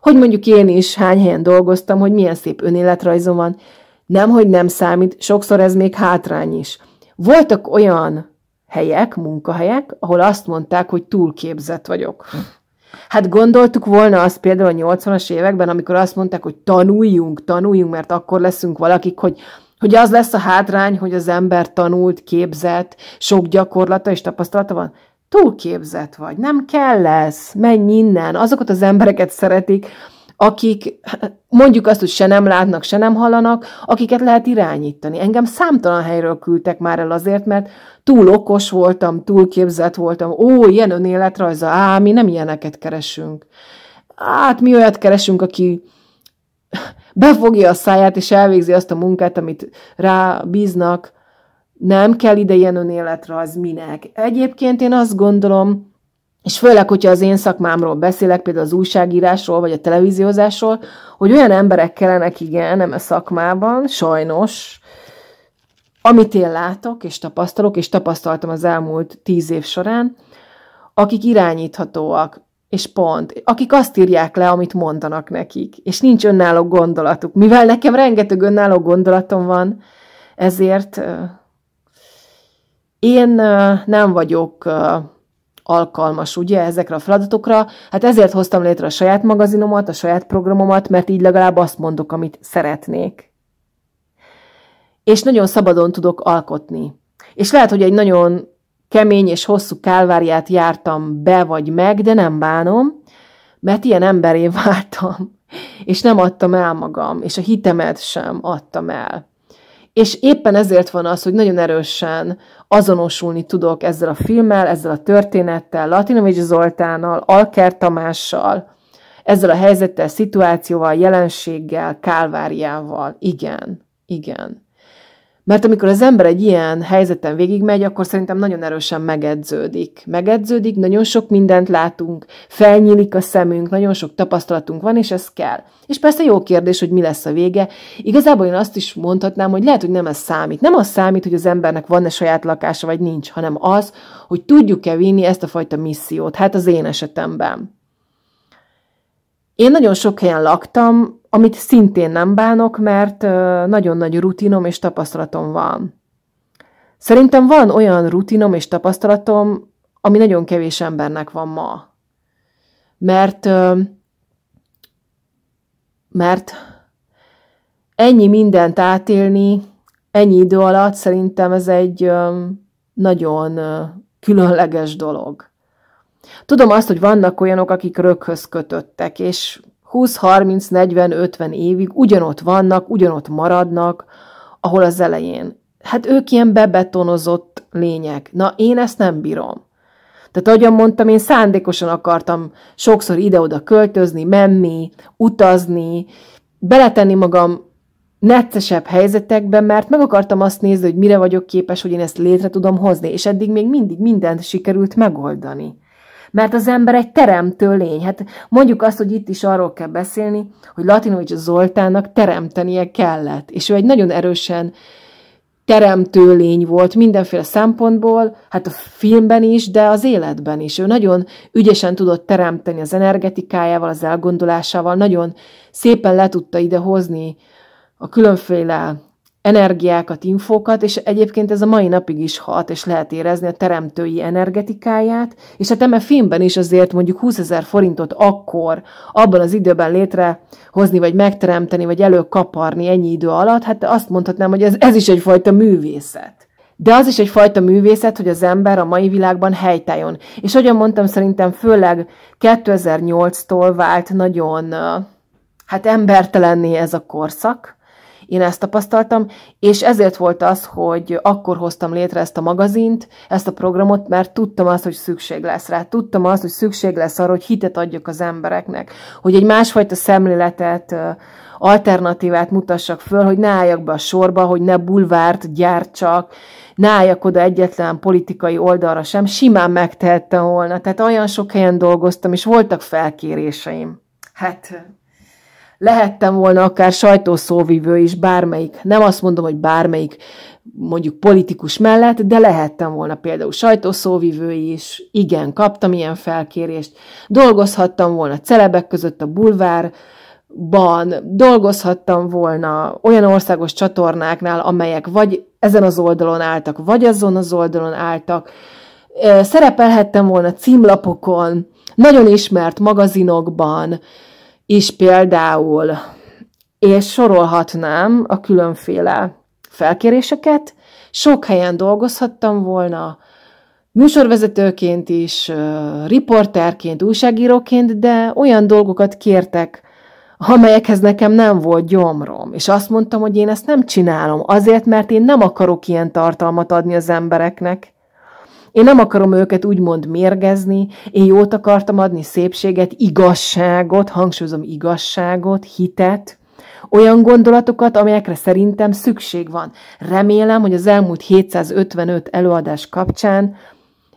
hogy mondjuk én is hány helyen dolgoztam, hogy milyen szép önéletrajzom van. Nem, hogy nem számít, sokszor ez még hátrány is. Voltak olyan helyek, munkahelyek, ahol azt mondták, hogy túlképzett vagyok. Hát gondoltuk volna azt például a 80-as években, amikor azt mondták, hogy tanuljunk, tanuljunk, mert akkor leszünk valakik, hogy hogy az lesz a hátrány, hogy az ember tanult, képzett, sok gyakorlata és tapasztalata van túl képzett vagy, nem kell lesz, menj innen. Azokat az embereket szeretik, akik mondjuk azt, hogy se nem látnak, se nem hallanak, akiket lehet irányítani. Engem számtalan helyről küldtek már el azért, mert túl okos voltam, túl képzett voltam, ó, ilyen önéletrajza, á, mi nem ilyeneket keresünk. Hát mi olyat keresünk, aki befogja a száját, és elvégzi azt a munkát, amit rábíznak. Nem kell ide ilyen önéletrajz, minek. Egyébként én azt gondolom, és főleg, hogyha az én szakmámról beszélek, például az újságírásról, vagy a televíziózásról, hogy olyan emberek kellenek, igen, nem a szakmában, sajnos, amit én látok és tapasztalok, és tapasztaltam az elmúlt tíz év során, akik irányíthatóak, és pont, akik azt írják le, amit mondanak nekik, és nincs önálló gondolatuk. Mivel nekem rengeteg önálló gondolatom van, ezért én nem vagyok alkalmas ugye ezekre a feladatokra. Hát ezért hoztam létre a saját magazinomat, a saját programomat, mert így legalább azt mondok, amit szeretnék és nagyon szabadon tudok alkotni. És lehet, hogy egy nagyon kemény és hosszú kálváriát jártam be vagy meg, de nem bánom, mert ilyen emberé váltam, és nem adtam el magam, és a hitemet sem adtam el. És éppen ezért van az, hogy nagyon erősen azonosulni tudok ezzel a filmmel, ezzel a történettel, Latinovics Zoltánnal, Alker Tamással, ezzel a helyzettel, szituációval, jelenséggel, kálváriával. Igen, igen. Mert amikor az ember egy ilyen helyzeten végigmegy, akkor szerintem nagyon erősen megedződik. Megedződik, nagyon sok mindent látunk, felnyílik a szemünk, nagyon sok tapasztalatunk van, és ez kell. És persze jó kérdés, hogy mi lesz a vége. Igazából én azt is mondhatnám, hogy lehet, hogy nem ez számít. Nem az számít, hogy az embernek van-e saját lakása, vagy nincs, hanem az, hogy tudjuk-e vinni ezt a fajta missziót. Hát az én esetemben. Én nagyon sok helyen laktam, amit szintén nem bánok, mert nagyon nagy rutinom és tapasztalatom van. Szerintem van olyan rutinom és tapasztalatom, ami nagyon kevés embernek van ma. Mert, mert ennyi mindent átélni, ennyi idő alatt szerintem ez egy nagyon különleges dolog. Tudom azt, hogy vannak olyanok, akik röghöz kötöttek, és 20-30-40-50 évig ugyanott vannak, ugyanott maradnak, ahol az elején. Hát ők ilyen bebetonozott lények. Na, én ezt nem bírom. Tehát ahogyan mondtam, én szándékosan akartam sokszor ide-oda költözni, menni, utazni, beletenni magam neccesebb helyzetekben, mert meg akartam azt nézni, hogy mire vagyok képes, hogy én ezt létre tudom hozni, és eddig még mindig mindent sikerült megoldani mert az ember egy teremtő lény. Hát mondjuk azt, hogy itt is arról kell beszélni, hogy Latinovics Zoltánnak teremtenie kellett, és ő egy nagyon erősen teremtő lény volt mindenféle szempontból, hát a filmben is, de az életben is. Ő nagyon ügyesen tudott teremteni az energetikájával, az elgondolásával, nagyon szépen le tudta idehozni a különféle energiákat, infókat, és egyébként ez a mai napig is hat, és lehet érezni a teremtői energetikáját, és hát eme filmben is azért mondjuk 20 ezer forintot akkor, abban az időben létrehozni, vagy megteremteni, vagy előkaparni ennyi idő alatt, hát azt mondhatnám, hogy ez, ez is egyfajta művészet. De az is egyfajta művészet, hogy az ember a mai világban helytájon. És ahogyan mondtam, szerintem főleg 2008-tól vált nagyon hát embertelenné ez a korszak, én ezt tapasztaltam, és ezért volt az, hogy akkor hoztam létre ezt a magazint, ezt a programot, mert tudtam azt, hogy szükség lesz rá. Tudtam azt, hogy szükség lesz arra, hogy hitet adjak az embereknek, hogy egy másfajta szemléletet, alternatívát mutassak föl, hogy ne álljak be a sorba, hogy ne bulvárt gyártsak, ne álljak oda egyetlen politikai oldalra sem, simán megtehettem volna. Tehát olyan sok helyen dolgoztam, és voltak felkéréseim. Hát lehettem volna akár sajtószóvívő is bármelyik, nem azt mondom, hogy bármelyik mondjuk politikus mellett, de lehettem volna például sajtószóvívő is, igen, kaptam ilyen felkérést, dolgozhattam volna celebek között a bulvár, ban dolgozhattam volna olyan országos csatornáknál, amelyek vagy ezen az oldalon álltak, vagy azon az oldalon álltak. Szerepelhettem volna címlapokon, nagyon ismert magazinokban, is például. És sorolhatnám a különféle felkéréseket. Sok helyen dolgozhattam volna, műsorvezetőként is, riporterként, újságíróként, de olyan dolgokat kértek, amelyekhez nekem nem volt gyomrom. És azt mondtam, hogy én ezt nem csinálom, azért, mert én nem akarok ilyen tartalmat adni az embereknek. Én nem akarom őket úgymond mérgezni, én jót akartam adni szépséget, igazságot, hangsúlyozom igazságot, hitet, olyan gondolatokat, amelyekre szerintem szükség van. Remélem, hogy az elmúlt 755 előadás kapcsán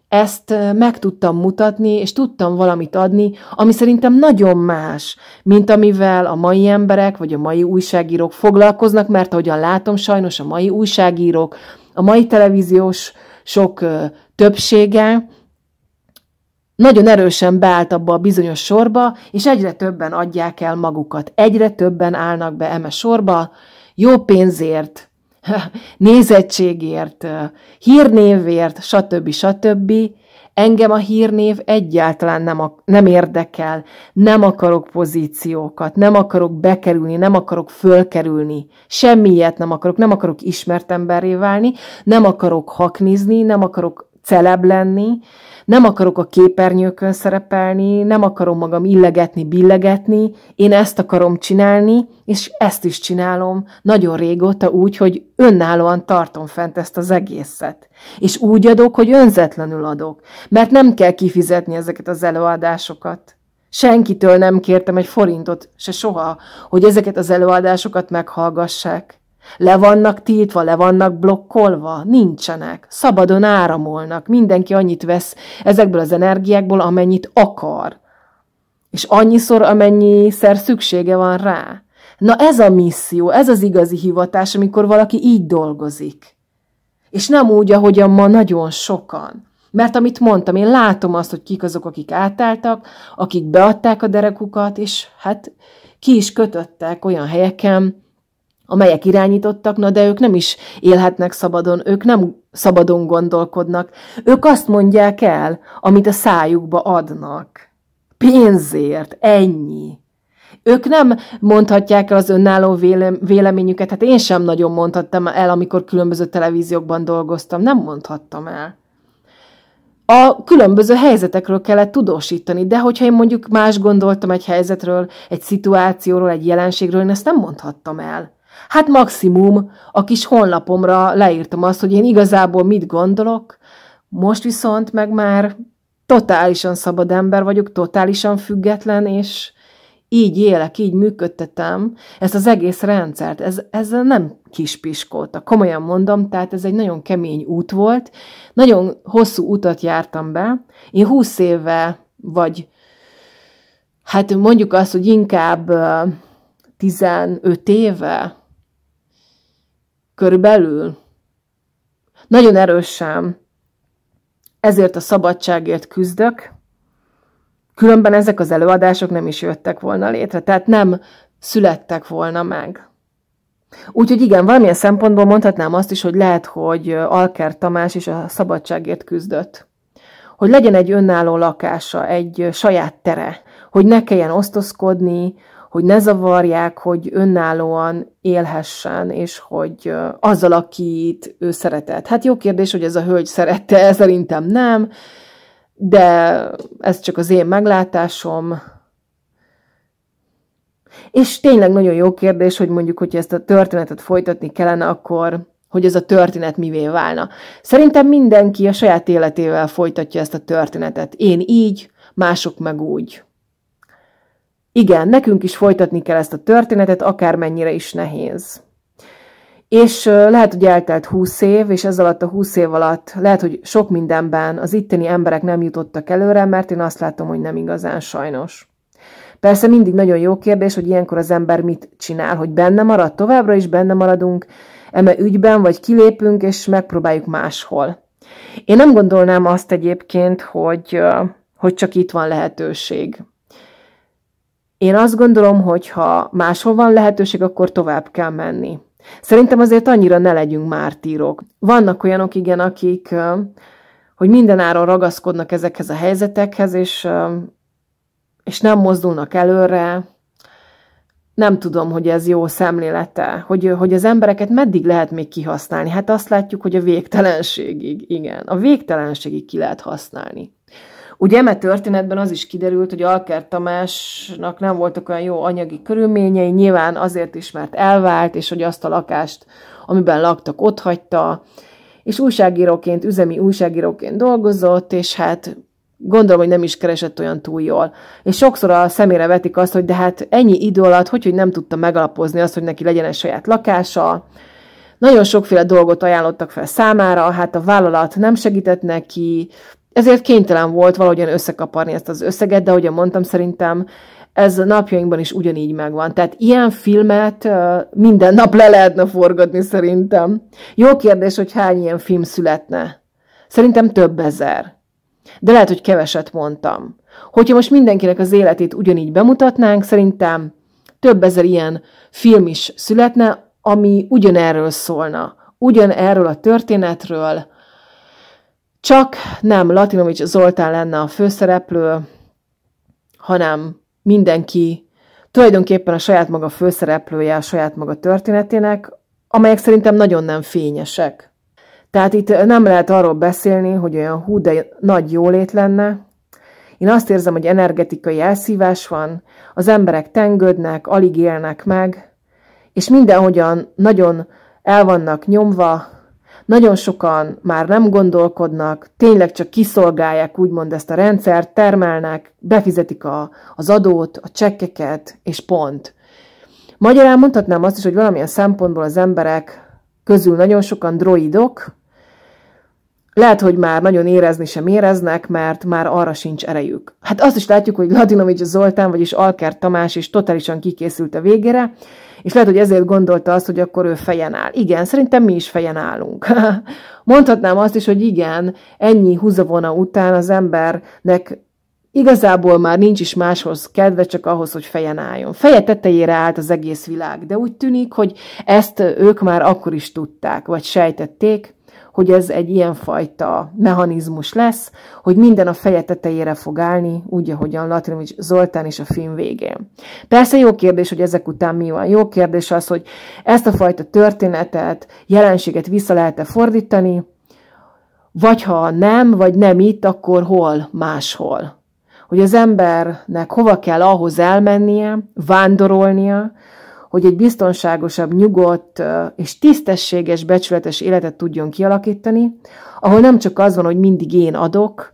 ezt meg tudtam mutatni, és tudtam valamit adni, ami szerintem nagyon más, mint amivel a mai emberek vagy a mai újságírók foglalkoznak, mert ahogyan látom, sajnos a mai újságírók, a mai televíziós sok többsége nagyon erősen beállt abba a bizonyos sorba, és egyre többen adják el magukat. Egyre többen állnak be eme sorba, jó pénzért, nézettségért, hírnévért, stb. stb. Engem a hírnév egyáltalán nem, nem érdekel, nem akarok pozíciókat, nem akarok bekerülni, nem akarok fölkerülni, semmilyet nem akarok, nem akarok ismert emberré válni, nem akarok haknizni, nem akarok celeb lenni, nem akarok a képernyőkön szerepelni, nem akarom magam illegetni, billegetni, én ezt akarom csinálni, és ezt is csinálom nagyon régóta úgy, hogy önállóan tartom fent ezt az egészet. És úgy adok, hogy önzetlenül adok, mert nem kell kifizetni ezeket az előadásokat. Senkitől nem kértem egy forintot, se soha, hogy ezeket az előadásokat meghallgassák. Le vannak tiltva, le vannak blokkolva? Nincsenek. Szabadon áramolnak. Mindenki annyit vesz ezekből az energiákból, amennyit akar. És annyiszor, amennyi szer szüksége van rá. Na ez a misszió, ez az igazi hivatás, amikor valaki így dolgozik. És nem úgy, ahogyan ma nagyon sokan. Mert amit mondtam, én látom azt, hogy kik azok, akik átálltak, akik beadták a derekukat, és hát ki is kötöttek olyan helyeken, amelyek irányítottak, na de ők nem is élhetnek szabadon, ők nem szabadon gondolkodnak. Ők azt mondják el, amit a szájukba adnak. Pénzért, ennyi. Ők nem mondhatják el az önálló véleményüket, hát én sem nagyon mondhattam el, amikor különböző televíziókban dolgoztam, nem mondhattam el a különböző helyzetekről kellett tudósítani, de hogyha én mondjuk más gondoltam egy helyzetről, egy szituációról, egy jelenségről, én ezt nem mondhattam el. Hát maximum a kis honlapomra leírtam azt, hogy én igazából mit gondolok, most viszont meg már totálisan szabad ember vagyok, totálisan független, és így élek, így működtetem ezt az egész rendszert. Ez, ez nem kis kispiskóta, komolyan mondom, tehát ez egy nagyon kemény út volt. Nagyon hosszú utat jártam be. Én 20 éve, vagy hát mondjuk azt, hogy inkább 15 éve Körülbelül. Nagyon erősen. Ezért a szabadságért küzdök, különben ezek az előadások nem is jöttek volna létre, tehát nem születtek volna meg. Úgyhogy igen, valamilyen szempontból mondhatnám azt is, hogy lehet, hogy Alker Tamás is a szabadságért küzdött. Hogy legyen egy önálló lakása, egy saját tere, hogy ne kelljen osztozkodni, hogy ne zavarják, hogy önállóan élhessen, és hogy azzal, akit ő szeretett. Hát jó kérdés, hogy ez a hölgy szerette, szerintem nem, de ez csak az én meglátásom. És tényleg nagyon jó kérdés, hogy mondjuk, hogy ezt a történetet folytatni kellene, akkor hogy ez a történet mivé válna. Szerintem mindenki a saját életével folytatja ezt a történetet. Én így, mások meg úgy. Igen, nekünk is folytatni kell ezt a történetet, akármennyire is nehéz. És lehet, hogy eltelt 20 év, és ez alatt a 20 év alatt lehet, hogy sok mindenben az itteni emberek nem jutottak előre, mert én azt látom, hogy nem igazán sajnos. Persze mindig nagyon jó kérdés, hogy ilyenkor az ember mit csinál, hogy benne marad, továbbra is benne maradunk, eme ügyben, vagy kilépünk, és megpróbáljuk máshol. Én nem gondolnám azt egyébként, hogy, hogy csak itt van lehetőség. Én azt gondolom, hogy ha máshol van lehetőség, akkor tovább kell menni. Szerintem azért annyira ne legyünk mártírok. Vannak olyanok, igen, akik, hogy mindenáron ragaszkodnak ezekhez a helyzetekhez, és, és nem mozdulnak előre. Nem tudom, hogy ez jó szemlélete, hogy, hogy az embereket meddig lehet még kihasználni. Hát azt látjuk, hogy a végtelenségig, igen, a végtelenségig ki lehet használni. Ugye eme történetben az is kiderült, hogy Alker Tamásnak nem voltak olyan jó anyagi körülményei, nyilván azért is, mert elvált, és hogy azt a lakást, amiben laktak, ott hagyta, és újságíróként, üzemi újságíróként dolgozott, és hát gondolom, hogy nem is keresett olyan túl jól. És sokszor a szemére vetik azt, hogy de hát ennyi idő alatt, hogy, hogy nem tudta megalapozni azt, hogy neki legyen egy saját lakása, nagyon sokféle dolgot ajánlottak fel számára, hát a vállalat nem segített neki, ezért kénytelen volt valahogyan összekaparni ezt az összeget, de ahogyan mondtam, szerintem ez napjainkban is ugyanígy megvan. Tehát ilyen filmet minden nap le lehetne forgatni szerintem. Jó kérdés, hogy hány ilyen film születne. Szerintem több ezer. De lehet, hogy keveset mondtam. Hogyha most mindenkinek az életét ugyanígy bemutatnánk, szerintem több ezer ilyen film is születne, ami ugyanerről szólna. Ugyanerről a történetről, csak nem Latinovics Zoltán lenne a főszereplő, hanem mindenki tulajdonképpen a saját maga főszereplője a saját maga történetének, amelyek szerintem nagyon nem fényesek. Tehát itt nem lehet arról beszélni, hogy olyan hú, de nagy jólét lenne. Én azt érzem, hogy energetikai elszívás van, az emberek tengődnek, alig élnek meg, és mindenhogyan nagyon el vannak nyomva, nagyon sokan már nem gondolkodnak, tényleg csak kiszolgálják úgymond ezt a rendszert, termelnek, befizetik a, az adót, a csekkeket, és pont. Magyarán mondhatnám azt is, hogy valamilyen szempontból az emberek közül nagyon sokan droidok, lehet, hogy már nagyon érezni sem éreznek, mert már arra sincs erejük. Hát azt is látjuk, hogy Ladinovics Zoltán, vagyis Alker Tamás is totálisan kikészült a végére, és lehet, hogy ezért gondolta azt, hogy akkor ő fejen áll. Igen, szerintem mi is fejen állunk. Mondhatnám azt is, hogy igen, ennyi húzavona után az embernek Igazából már nincs is máshoz kedve, csak ahhoz, hogy fejen álljon. Feje tetejére állt az egész világ, de úgy tűnik, hogy ezt ők már akkor is tudták, vagy sejtették, hogy ez egy ilyenfajta mechanizmus lesz, hogy minden a feje tetejére fog állni, úgy, ahogyan Latrimics Zoltán is a film végén. Persze jó kérdés, hogy ezek után mi van. Jó kérdés az, hogy ezt a fajta történetet, jelenséget vissza lehet-e fordítani, vagy ha nem, vagy nem itt, akkor hol máshol. Hogy az embernek hova kell ahhoz elmennie, vándorolnia, hogy egy biztonságosabb, nyugodt és tisztességes, becsületes életet tudjon kialakítani, ahol nem csak az van, hogy mindig én adok,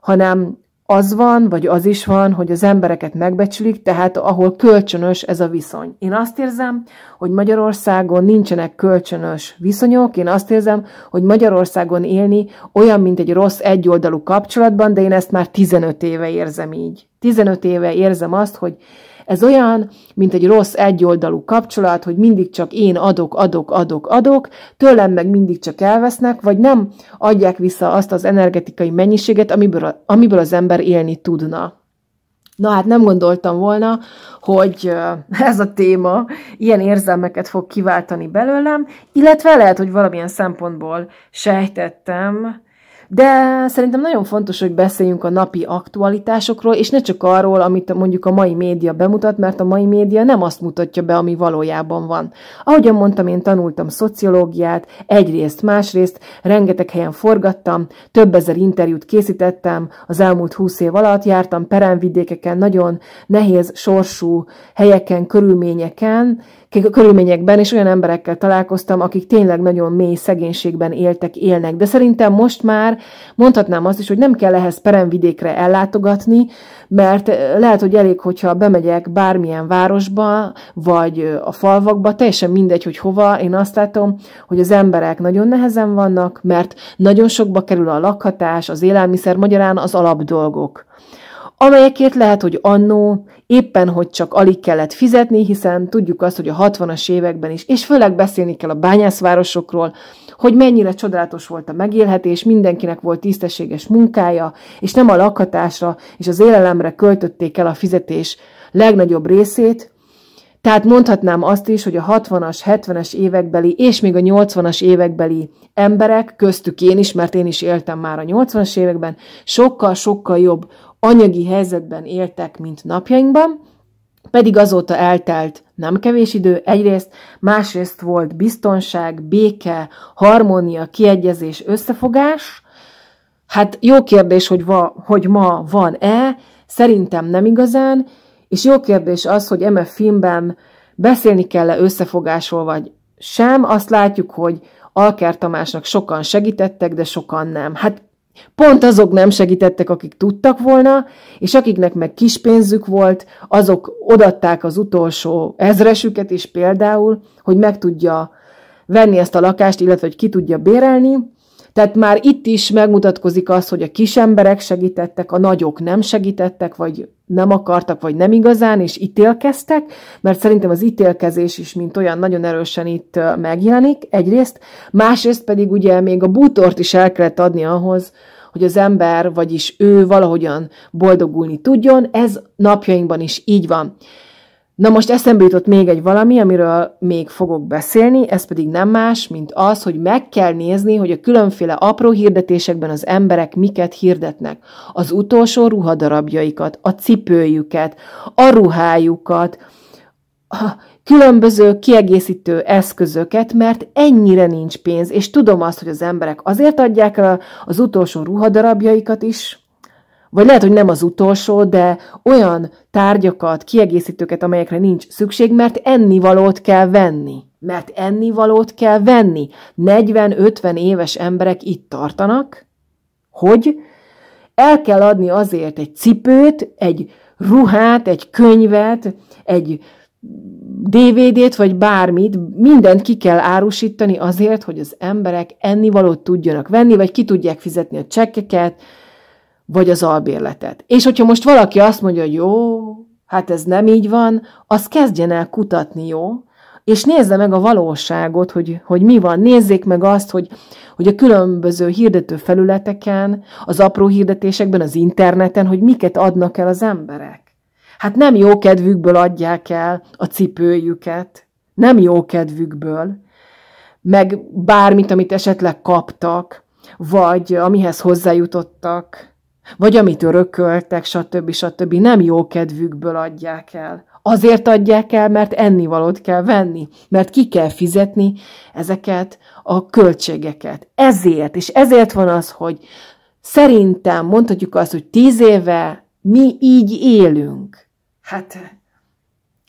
hanem az van, vagy az is van, hogy az embereket megbecsülik, tehát ahol kölcsönös ez a viszony. Én azt érzem, hogy Magyarországon nincsenek kölcsönös viszonyok, én azt érzem, hogy Magyarországon élni olyan, mint egy rossz egyoldalú kapcsolatban, de én ezt már 15 éve érzem így. 15 éve érzem azt, hogy ez olyan, mint egy rossz egyoldalú kapcsolat, hogy mindig csak én adok, adok, adok, adok, tőlem meg mindig csak elvesznek, vagy nem adják vissza azt az energetikai mennyiséget, amiből, amiből az ember élni tudna. Na hát nem gondoltam volna, hogy ez a téma ilyen érzelmeket fog kiváltani belőlem, illetve lehet, hogy valamilyen szempontból sejtettem, de szerintem nagyon fontos, hogy beszéljünk a napi aktualitásokról, és ne csak arról, amit mondjuk a mai média bemutat, mert a mai média nem azt mutatja be, ami valójában van. Ahogyan mondtam, én tanultam szociológiát, egyrészt, másrészt, rengeteg helyen forgattam, több ezer interjút készítettem, az elmúlt húsz év alatt jártam peremvidékeken, nagyon nehéz sorsú helyeken, körülményeken, körülményekben, és olyan emberekkel találkoztam, akik tényleg nagyon mély szegénységben éltek, élnek. De szerintem most már mondhatnám azt is, hogy nem kell ehhez peremvidékre ellátogatni, mert lehet, hogy elég, hogyha bemegyek bármilyen városba, vagy a falvakba, teljesen mindegy, hogy hova, én azt látom, hogy az emberek nagyon nehezen vannak, mert nagyon sokba kerül a lakhatás, az élelmiszer, magyarán az alapdolgok amelyekért lehet, hogy annó éppen, hogy csak alig kellett fizetni, hiszen tudjuk azt, hogy a 60-as években is, és főleg beszélni kell a bányászvárosokról, hogy mennyire csodálatos volt a megélhetés, mindenkinek volt tisztességes munkája, és nem a lakhatásra és az élelemre költötték el a fizetés legnagyobb részét, tehát mondhatnám azt is, hogy a 60-as, 70-es évekbeli és még a 80-as évekbeli emberek, köztük én is, mert én is éltem már a 80-as években, sokkal-sokkal jobb anyagi helyzetben éltek, mint napjainkban, pedig azóta eltelt nem kevés idő, egyrészt, másrészt volt biztonság, béke, harmónia, kiegyezés, összefogás. Hát jó kérdés, hogy, va, hogy ma van-e, szerintem nem igazán, és jó kérdés az, hogy eme filmben beszélni kell-e összefogásról, vagy sem. Azt látjuk, hogy Alker Tamásnak sokan segítettek, de sokan nem. Hát Pont azok nem segítettek, akik tudtak volna, és akiknek meg kis pénzük volt, azok odatták az utolsó ezresüket is például, hogy meg tudja venni ezt a lakást, illetve hogy ki tudja bérelni. Tehát már itt is megmutatkozik az, hogy a kis emberek segítettek, a nagyok nem segítettek, vagy nem akartak, vagy nem igazán, és ítélkeztek, mert szerintem az ítélkezés is, mint olyan, nagyon erősen itt megjelenik egyrészt, másrészt pedig ugye még a bútort is el kellett adni ahhoz, hogy az ember, vagyis ő valahogyan boldogulni tudjon, ez napjainkban is így van. Na most eszembe jutott még egy valami, amiről még fogok beszélni, ez pedig nem más, mint az, hogy meg kell nézni, hogy a különféle apró hirdetésekben az emberek miket hirdetnek. Az utolsó ruhadarabjaikat, a cipőjüket, a ruhájukat, a különböző kiegészítő eszközöket, mert ennyire nincs pénz, és tudom azt, hogy az emberek azért adják el az utolsó ruhadarabjaikat is, vagy lehet, hogy nem az utolsó, de olyan tárgyakat, kiegészítőket, amelyekre nincs szükség, mert ennivalót kell venni. Mert ennivalót kell venni. 40-50 éves emberek itt tartanak, hogy el kell adni azért egy cipőt, egy ruhát, egy könyvet, egy DVD-t, vagy bármit, mindent ki kell árusítani azért, hogy az emberek ennivalót tudjanak venni, vagy ki tudják fizetni a csekkeket, vagy az albérletet. És hogyha most valaki azt mondja, hogy jó, hát ez nem így van, az kezdjen el kutatni, jó? És nézze meg a valóságot, hogy, hogy mi van. Nézzék meg azt, hogy, hogy a különböző hirdető felületeken, az apró hirdetésekben, az interneten, hogy miket adnak el az emberek. Hát nem jó kedvükből adják el a cipőjüket, nem jó kedvükből, meg bármit, amit esetleg kaptak, vagy amihez hozzájutottak, vagy amit örököltek, stb. stb. nem jó kedvükből adják el. Azért adják el, mert ennivalót kell venni, mert ki kell fizetni ezeket a költségeket. Ezért, és ezért van az, hogy szerintem mondhatjuk azt, hogy tíz éve mi így élünk. Hát,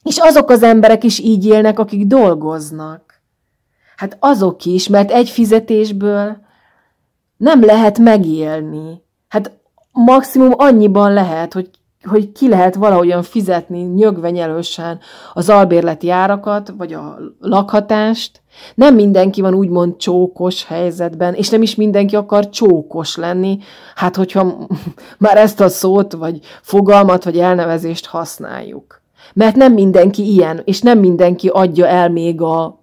és azok az emberek is így élnek, akik dolgoznak. Hát azok is, mert egy fizetésből nem lehet megélni. Hát maximum annyiban lehet, hogy, hogy ki lehet valahogyan fizetni nyögvenyelősen az albérleti árakat, vagy a lakhatást. Nem mindenki van úgymond csókos helyzetben, és nem is mindenki akar csókos lenni, hát hogyha már ezt a szót, vagy fogalmat, vagy elnevezést használjuk. Mert nem mindenki ilyen, és nem mindenki adja el még a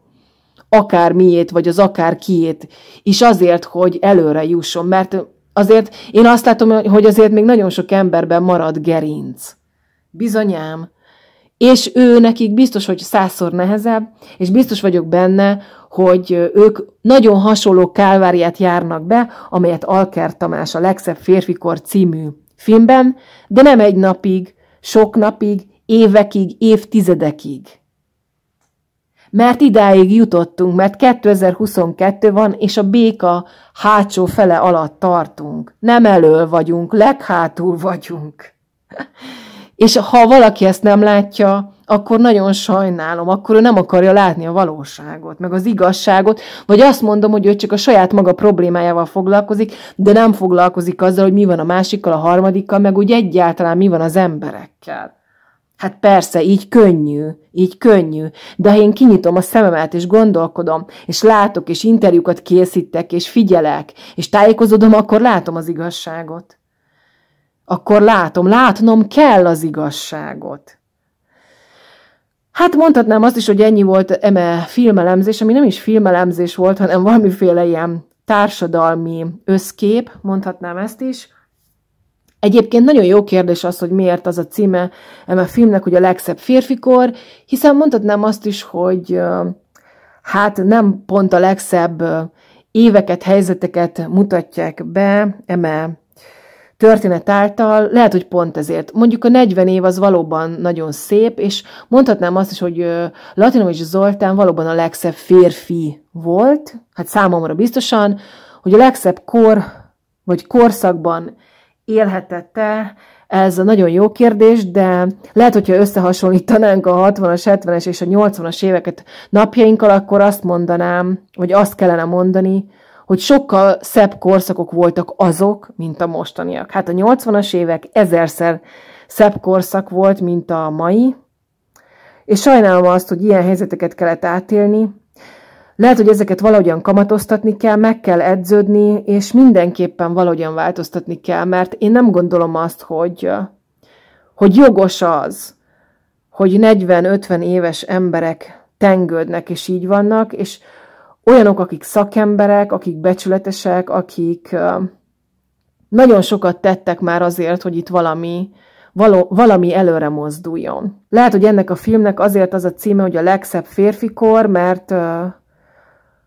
akár miét, vagy az akárkiét, és azért, hogy előre jusson, mert Azért én azt látom, hogy azért még nagyon sok emberben marad gerinc. Bizonyám. És ő nekik biztos, hogy százszor nehezebb, és biztos vagyok benne, hogy ők nagyon hasonló kálváriát járnak be, amelyet Alker Tamás a legszebb férfikor című filmben, de nem egy napig, sok napig, évekig, évtizedekig mert idáig jutottunk, mert 2022 van, és a béka hátsó fele alatt tartunk. Nem elől vagyunk, leghátul vagyunk. És ha valaki ezt nem látja, akkor nagyon sajnálom, akkor ő nem akarja látni a valóságot, meg az igazságot, vagy azt mondom, hogy ő csak a saját maga problémájával foglalkozik, de nem foglalkozik azzal, hogy mi van a másikkal, a harmadikkal, meg úgy egyáltalán mi van az emberekkel. Hát persze, így könnyű, így könnyű, de ha én kinyitom a szememet, és gondolkodom, és látok, és interjúkat készítek, és figyelek, és tájékozódom, akkor látom az igazságot. Akkor látom, látnom kell az igazságot. Hát mondhatnám azt is, hogy ennyi volt eme filmelemzés, ami nem is filmelemzés volt, hanem valamiféle ilyen társadalmi összkép, mondhatnám ezt is, Egyébként nagyon jó kérdés az, hogy miért az a címe a filmnek, hogy a legszebb férfikor, hiszen mondhatnám azt is, hogy hát nem pont a legszebb éveket, helyzeteket mutatják be eme történet által, lehet, hogy pont ezért. Mondjuk a 40 év az valóban nagyon szép, és mondhatnám azt is, hogy Latinovics Zoltán valóban a legszebb férfi volt, hát számomra biztosan, hogy a legszebb kor vagy korszakban élhetette, ez a nagyon jó kérdés, de lehet, hogyha összehasonlítanánk a 60-as, 70-es és a 80-as éveket napjainkkal, akkor azt mondanám, hogy azt kellene mondani, hogy sokkal szebb korszakok voltak azok, mint a mostaniak. Hát a 80-as évek ezerszer szebb korszak volt, mint a mai, és sajnálom azt, hogy ilyen helyzeteket kellett átélni, lehet, hogy ezeket valahogyan kamatoztatni kell, meg kell edződni, és mindenképpen valahogyan változtatni kell, mert én nem gondolom azt, hogy, hogy jogos az, hogy 40-50 éves emberek tengődnek, és így vannak, és olyanok, akik szakemberek, akik becsületesek, akik nagyon sokat tettek már azért, hogy itt valami, való, valami előre mozduljon. Lehet, hogy ennek a filmnek azért az a címe, hogy a legszebb férfikor, mert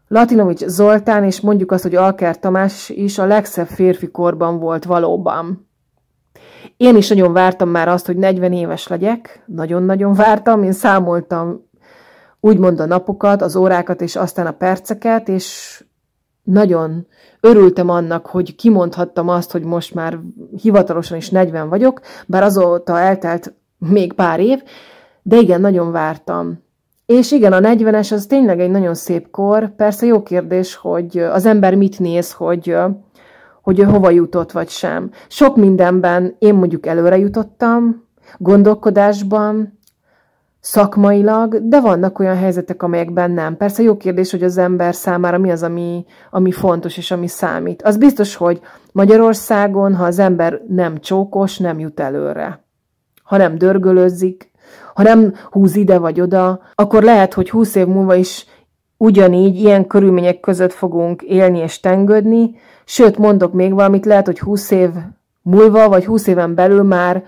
Latinovics Zoltán és mondjuk azt, hogy Alker Tamás is a legszebb férfi korban volt valóban. Én is nagyon vártam már azt, hogy 40 éves legyek, nagyon-nagyon vártam, én számoltam úgymond a napokat, az órákat és aztán a perceket, és nagyon örültem annak, hogy kimondhattam azt, hogy most már hivatalosan is 40 vagyok, bár azóta eltelt még pár év, de igen, nagyon vártam. És igen, a 40-es az tényleg egy nagyon szép kor. Persze jó kérdés, hogy az ember mit néz, hogy, hogy ő hova jutott, vagy sem. Sok mindenben én mondjuk előre jutottam, gondolkodásban, szakmailag, de vannak olyan helyzetek, amelyekben nem. Persze jó kérdés, hogy az ember számára mi az, ami, ami fontos és ami számít. Az biztos, hogy Magyarországon, ha az ember nem csókos, nem jut előre. Ha nem dörgölözik, ha nem húz ide vagy oda, akkor lehet, hogy húsz év múlva is ugyanígy ilyen körülmények között fogunk élni és tengődni, sőt, mondok még valamit, lehet, hogy húsz év múlva, vagy húsz éven belül már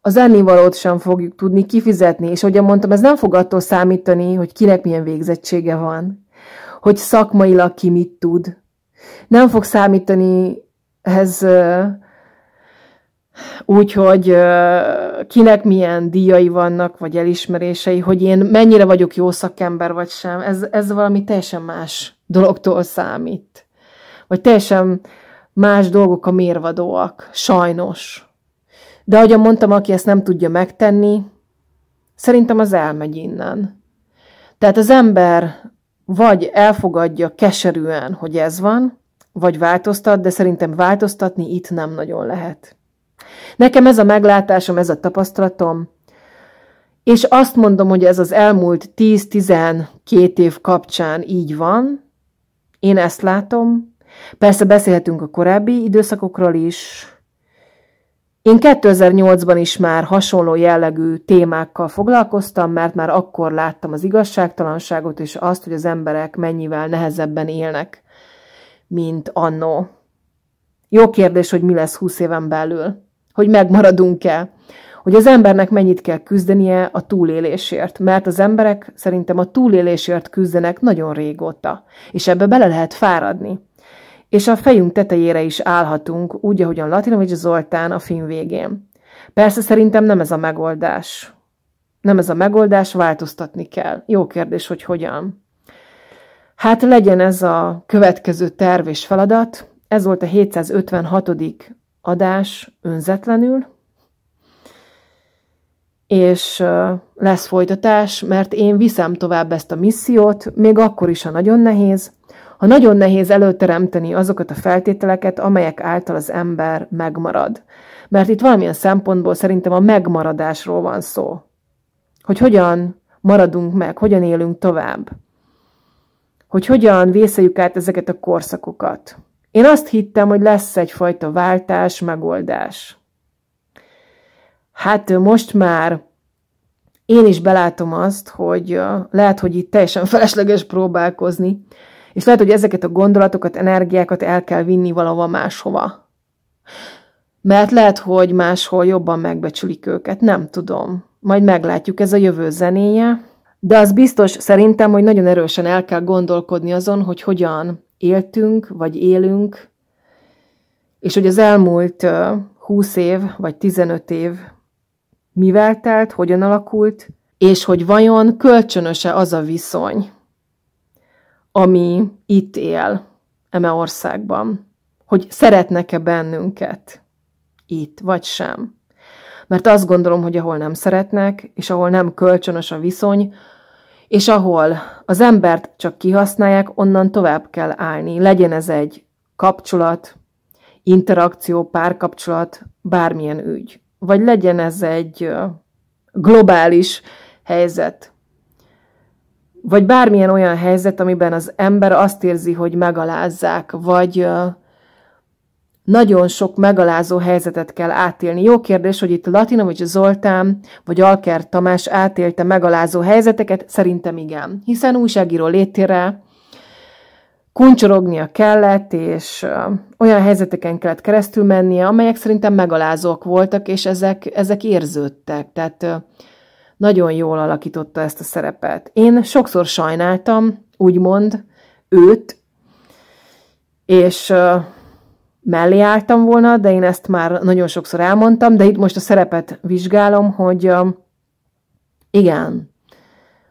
az ennivalót sem fogjuk tudni kifizetni, és ahogy mondtam, ez nem fog attól számítani, hogy kinek milyen végzettsége van, hogy szakmailag ki mit tud. Nem fog számítani ez Úgyhogy kinek milyen díjai vannak, vagy elismerései, hogy én mennyire vagyok jó szakember, vagy sem, ez, ez valami teljesen más dologtól számít. Vagy teljesen más dolgok a mérvadóak, sajnos. De ahogyan mondtam, aki ezt nem tudja megtenni, szerintem az elmegy innen. Tehát az ember vagy elfogadja keserűen, hogy ez van, vagy változtat, de szerintem változtatni itt nem nagyon lehet. Nekem ez a meglátásom, ez a tapasztalatom, és azt mondom, hogy ez az elmúlt 10-12 év kapcsán így van, én ezt látom, persze beszélhetünk a korábbi időszakokról is, én 2008-ban is már hasonló jellegű témákkal foglalkoztam, mert már akkor láttam az igazságtalanságot és azt, hogy az emberek mennyivel nehezebben élnek, mint annó. Jó kérdés, hogy mi lesz 20 éven belül hogy megmaradunk-e. Hogy az embernek mennyit kell küzdenie a túlélésért, mert az emberek szerintem a túlélésért küzdenek nagyon régóta, és ebbe bele lehet fáradni. És a fejünk tetejére is állhatunk, úgy, ahogyan Latinovics Zoltán a film végén. Persze szerintem nem ez a megoldás. Nem ez a megoldás, változtatni kell. Jó kérdés, hogy hogyan. Hát legyen ez a következő terv és feladat. Ez volt a 756 adás önzetlenül, és lesz folytatás, mert én viszem tovább ezt a missziót, még akkor is, ha nagyon nehéz, ha nagyon nehéz előteremteni azokat a feltételeket, amelyek által az ember megmarad. Mert itt valamilyen szempontból szerintem a megmaradásról van szó. Hogy hogyan maradunk meg, hogyan élünk tovább. Hogy hogyan vészeljük át ezeket a korszakokat. Én azt hittem, hogy lesz egyfajta váltás, megoldás. Hát most már én is belátom azt, hogy lehet, hogy itt teljesen felesleges próbálkozni, és lehet, hogy ezeket a gondolatokat, energiákat el kell vinni valahova máshova. Mert lehet, hogy máshol jobban megbecsülik őket, nem tudom. Majd meglátjuk, ez a jövő zenéje. De az biztos szerintem, hogy nagyon erősen el kell gondolkodni azon, hogy hogyan éltünk, vagy élünk, és hogy az elmúlt 20 év, vagy 15 év mivel telt, hogyan alakult, és hogy vajon kölcsönöse az a viszony, ami itt él, eme országban, hogy szeretnek-e bennünket itt, vagy sem. Mert azt gondolom, hogy ahol nem szeretnek, és ahol nem kölcsönös a viszony, és ahol az embert csak kihasználják, onnan tovább kell állni. Legyen ez egy kapcsolat, interakció, párkapcsolat, bármilyen ügy. Vagy legyen ez egy globális helyzet. Vagy bármilyen olyan helyzet, amiben az ember azt érzi, hogy megalázzák, vagy nagyon sok megalázó helyzetet kell átélni. Jó kérdés, hogy itt Latina, vagy Zoltán, vagy Alker Tamás átélte megalázó helyzeteket? Szerintem igen. Hiszen újságíró létére kuncsorognia kellett, és olyan helyzeteken kellett keresztül mennie, amelyek szerintem megalázók voltak, és ezek, ezek érződtek. Tehát nagyon jól alakította ezt a szerepet. Én sokszor sajnáltam, úgymond, őt, és mellé álltam volna, de én ezt már nagyon sokszor elmondtam, de itt most a szerepet vizsgálom, hogy igen,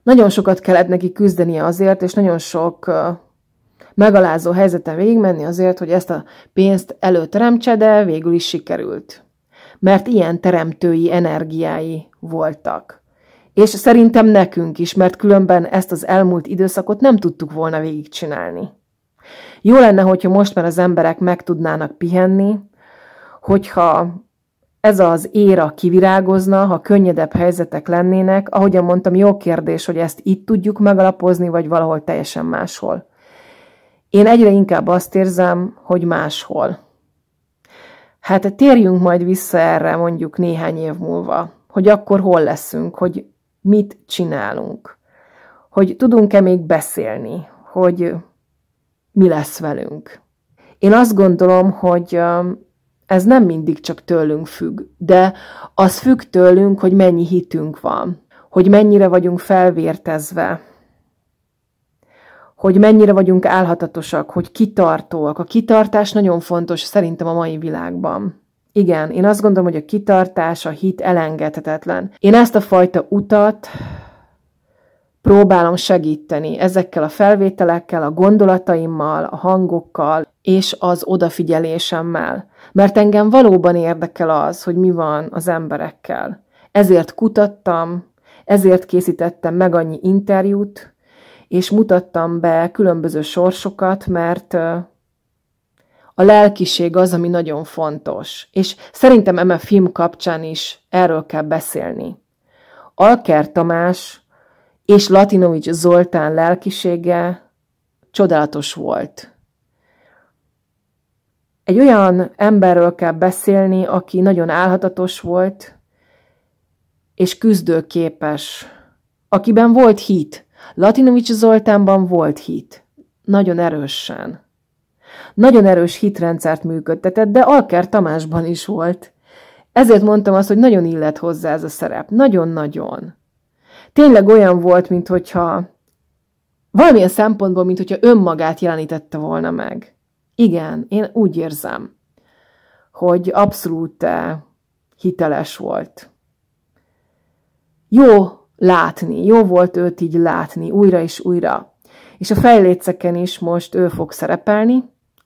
nagyon sokat kellett neki küzdenie azért, és nagyon sok megalázó helyzeten végigmenni azért, hogy ezt a pénzt előteremtse, de végül is sikerült. Mert ilyen teremtői energiái voltak. És szerintem nekünk is, mert különben ezt az elmúlt időszakot nem tudtuk volna végigcsinálni. Jó lenne, hogyha most már az emberek meg tudnának pihenni, hogyha ez az éra kivirágozna, ha könnyedebb helyzetek lennének, ahogyan mondtam, jó kérdés, hogy ezt itt tudjuk megalapozni, vagy valahol teljesen máshol. Én egyre inkább azt érzem, hogy máshol. Hát térjünk majd vissza erre mondjuk néhány év múlva, hogy akkor hol leszünk, hogy mit csinálunk, hogy tudunk-e még beszélni, hogy mi lesz velünk. Én azt gondolom, hogy ez nem mindig csak tőlünk függ, de az függ tőlünk, hogy mennyi hitünk van, hogy mennyire vagyunk felvértezve, hogy mennyire vagyunk álhatatosak, hogy kitartóak. A kitartás nagyon fontos szerintem a mai világban. Igen, én azt gondolom, hogy a kitartás, a hit elengedhetetlen. Én ezt a fajta utat próbálom segíteni ezekkel a felvételekkel, a gondolataimmal, a hangokkal és az odafigyelésemmel. Mert engem valóban érdekel az, hogy mi van az emberekkel. Ezért kutattam, ezért készítettem meg annyi interjút, és mutattam be különböző sorsokat, mert a lelkiség az, ami nagyon fontos. És szerintem eme film kapcsán is erről kell beszélni. Alker Tamás és Latinovics Zoltán lelkisége csodálatos volt. Egy olyan emberről kell beszélni, aki nagyon álhatatos volt, és küzdőképes, akiben volt hit. Latinovics Zoltánban volt hit. Nagyon erősen. Nagyon erős hitrendszert működtetett, de Alker Tamásban is volt. Ezért mondtam azt, hogy nagyon illet hozzá ez a szerep. Nagyon-nagyon tényleg olyan volt, mint hogyha valamilyen szempontból, mint hogyha önmagát jelenítette volna meg. Igen, én úgy érzem, hogy abszolút eh, hiteles volt. Jó látni, jó volt őt így látni, újra és újra. És a fejléceken is most ő fog szerepelni.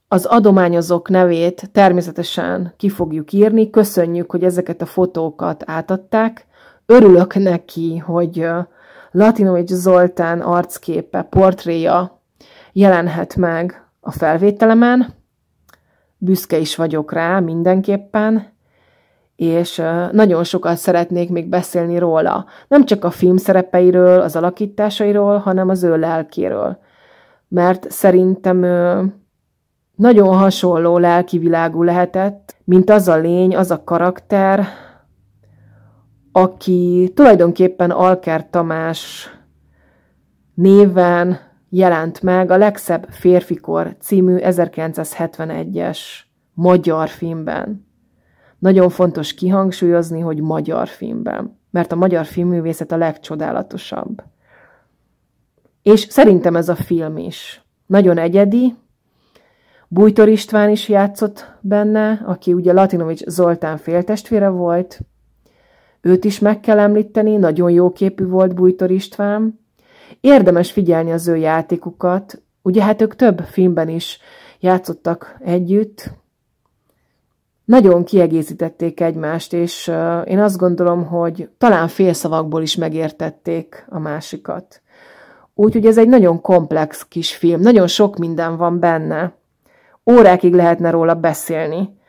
Az adományozók nevét természetesen ki fogjuk írni, köszönjük, hogy ezeket a fotókat átadták, örülök neki, hogy Latinovics Zoltán arcképe, portréja jelenhet meg a felvételemen, büszke is vagyok rá mindenképpen, és nagyon sokat szeretnék még beszélni róla. Nem csak a film szerepeiről, az alakításairól, hanem az ő lelkéről. Mert szerintem nagyon hasonló lelkivilágú lehetett, mint az a lény, az a karakter, aki tulajdonképpen Alker Tamás néven jelent meg a Legszebb Férfikor című 1971-es magyar filmben. Nagyon fontos kihangsúlyozni, hogy magyar filmben, mert a magyar filmművészet a legcsodálatosabb. És szerintem ez a film is. Nagyon egyedi, Bújtor István is játszott benne, aki ugye Latinovics Zoltán féltestvére volt, Őt is meg kell említeni, nagyon jóképű volt Bújtor István. Érdemes figyelni az ő játékukat, ugye hát ők több filmben is játszottak együtt. Nagyon kiegészítették egymást, és én azt gondolom, hogy talán félszavakból is megértették a másikat. Úgyhogy ez egy nagyon komplex kis film, nagyon sok minden van benne. Órákig lehetne róla beszélni.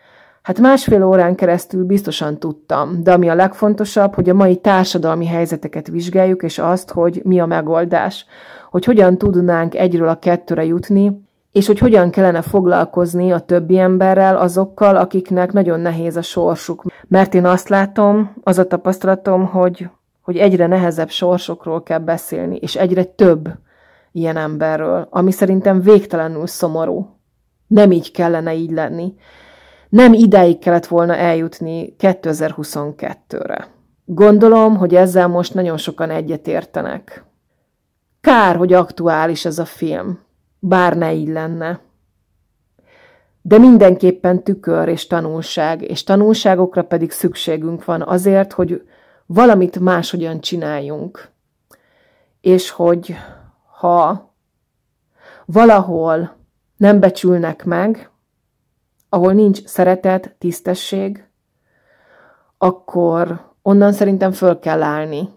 Hát másfél órán keresztül biztosan tudtam, de ami a legfontosabb, hogy a mai társadalmi helyzeteket vizsgáljuk, és azt, hogy mi a megoldás, hogy hogyan tudnánk egyről a kettőre jutni, és hogy hogyan kellene foglalkozni a többi emberrel, azokkal, akiknek nagyon nehéz a sorsuk. Mert én azt látom, az a tapasztalatom, hogy, hogy egyre nehezebb sorsokról kell beszélni, és egyre több ilyen emberről, ami szerintem végtelenül szomorú. Nem így kellene így lenni nem ideig kellett volna eljutni 2022-re. Gondolom, hogy ezzel most nagyon sokan egyetértenek. Kár, hogy aktuális ez a film, bár ne így lenne. De mindenképpen tükör és tanulság, és tanulságokra pedig szükségünk van azért, hogy valamit máshogyan csináljunk. És hogy ha valahol nem becsülnek meg, ahol nincs szeretet, tisztesség, akkor onnan szerintem föl kell állni.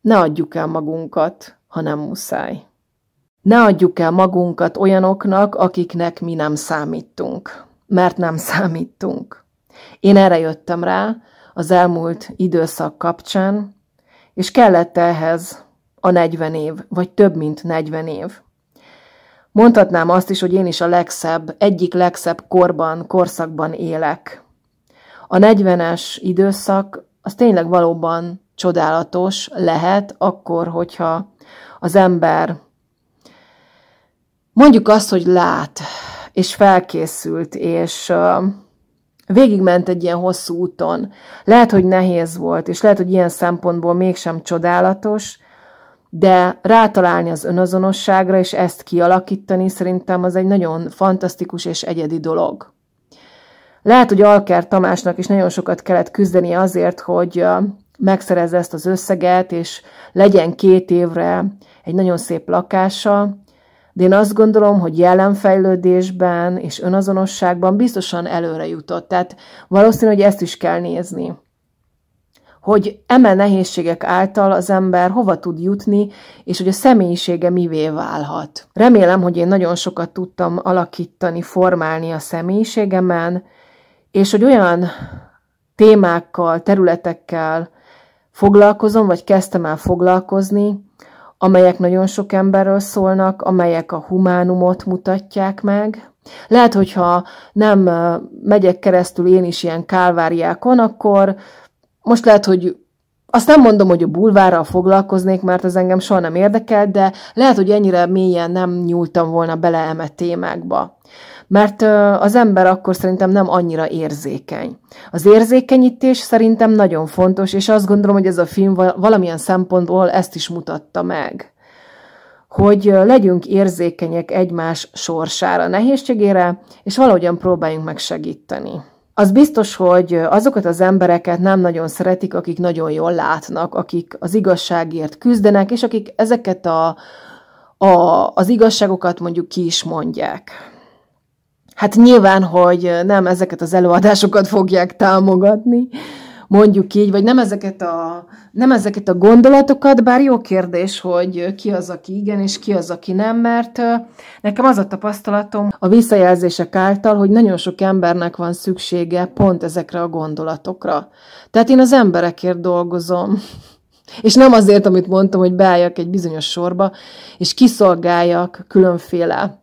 Ne adjuk el magunkat, ha nem muszáj. Ne adjuk el magunkat olyanoknak, akiknek mi nem számítunk, mert nem számítunk. Én erre jöttem rá az elmúlt időszak kapcsán, és kellett ehhez a 40 év, vagy több mint 40 év, Mondhatnám azt is, hogy én is a legszebb, egyik legszebb korban, korszakban élek. A 40-es időszak az tényleg valóban csodálatos lehet akkor, hogyha az ember mondjuk azt, hogy lát, és felkészült, és végigment egy ilyen hosszú úton. Lehet, hogy nehéz volt, és lehet, hogy ilyen szempontból mégsem csodálatos, de rátalálni az önazonosságra és ezt kialakítani szerintem az egy nagyon fantasztikus és egyedi dolog. Lehet, hogy Alker Tamásnak is nagyon sokat kellett küzdenie azért, hogy megszerezze ezt az összeget, és legyen két évre egy nagyon szép lakása, de én azt gondolom, hogy jelenfejlődésben és önazonosságban biztosan előre jutott. Tehát valószínű, hogy ezt is kell nézni hogy eme nehézségek által az ember hova tud jutni, és hogy a személyisége mivé válhat. Remélem, hogy én nagyon sokat tudtam alakítani, formálni a személyiségemen, és hogy olyan témákkal, területekkel foglalkozom, vagy kezdtem el foglalkozni, amelyek nagyon sok emberről szólnak, amelyek a humánumot mutatják meg. Lehet, hogyha nem megyek keresztül én is ilyen kálváriákon, akkor most lehet, hogy azt nem mondom, hogy a bulvárral foglalkoznék, mert ez engem soha nem érdekel, de lehet, hogy ennyire mélyen nem nyúltam volna bele eme témákba. Mert az ember akkor szerintem nem annyira érzékeny. Az érzékenyítés szerintem nagyon fontos, és azt gondolom, hogy ez a film valamilyen szempontból ezt is mutatta meg. Hogy legyünk érzékenyek egymás sorsára, nehézségére, és valahogyan próbáljunk meg segíteni az biztos, hogy azokat az embereket nem nagyon szeretik, akik nagyon jól látnak, akik az igazságért küzdenek, és akik ezeket a, a, az igazságokat mondjuk ki is mondják. Hát nyilván, hogy nem ezeket az előadásokat fogják támogatni, mondjuk így, vagy nem ezeket, a, nem ezeket a gondolatokat, bár jó kérdés, hogy ki az, aki igen, és ki az, aki nem, mert nekem az a tapasztalatom a visszajelzések által, hogy nagyon sok embernek van szüksége pont ezekre a gondolatokra. Tehát én az emberekért dolgozom. És nem azért, amit mondtam, hogy beálljak egy bizonyos sorba, és kiszolgáljak különféle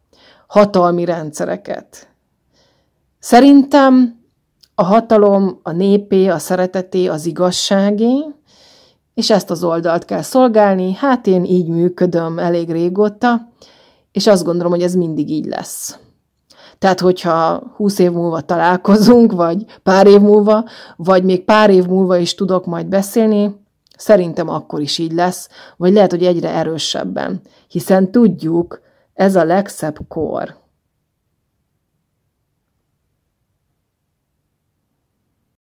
hatalmi rendszereket. Szerintem a hatalom a népé, a szereteté, az igazságé, és ezt az oldalt kell szolgálni. Hát én így működöm elég régóta, és azt gondolom, hogy ez mindig így lesz. Tehát, hogyha húsz év múlva találkozunk, vagy pár év múlva, vagy még pár év múlva is tudok majd beszélni, szerintem akkor is így lesz, vagy lehet, hogy egyre erősebben. Hiszen tudjuk, ez a legszebb kor.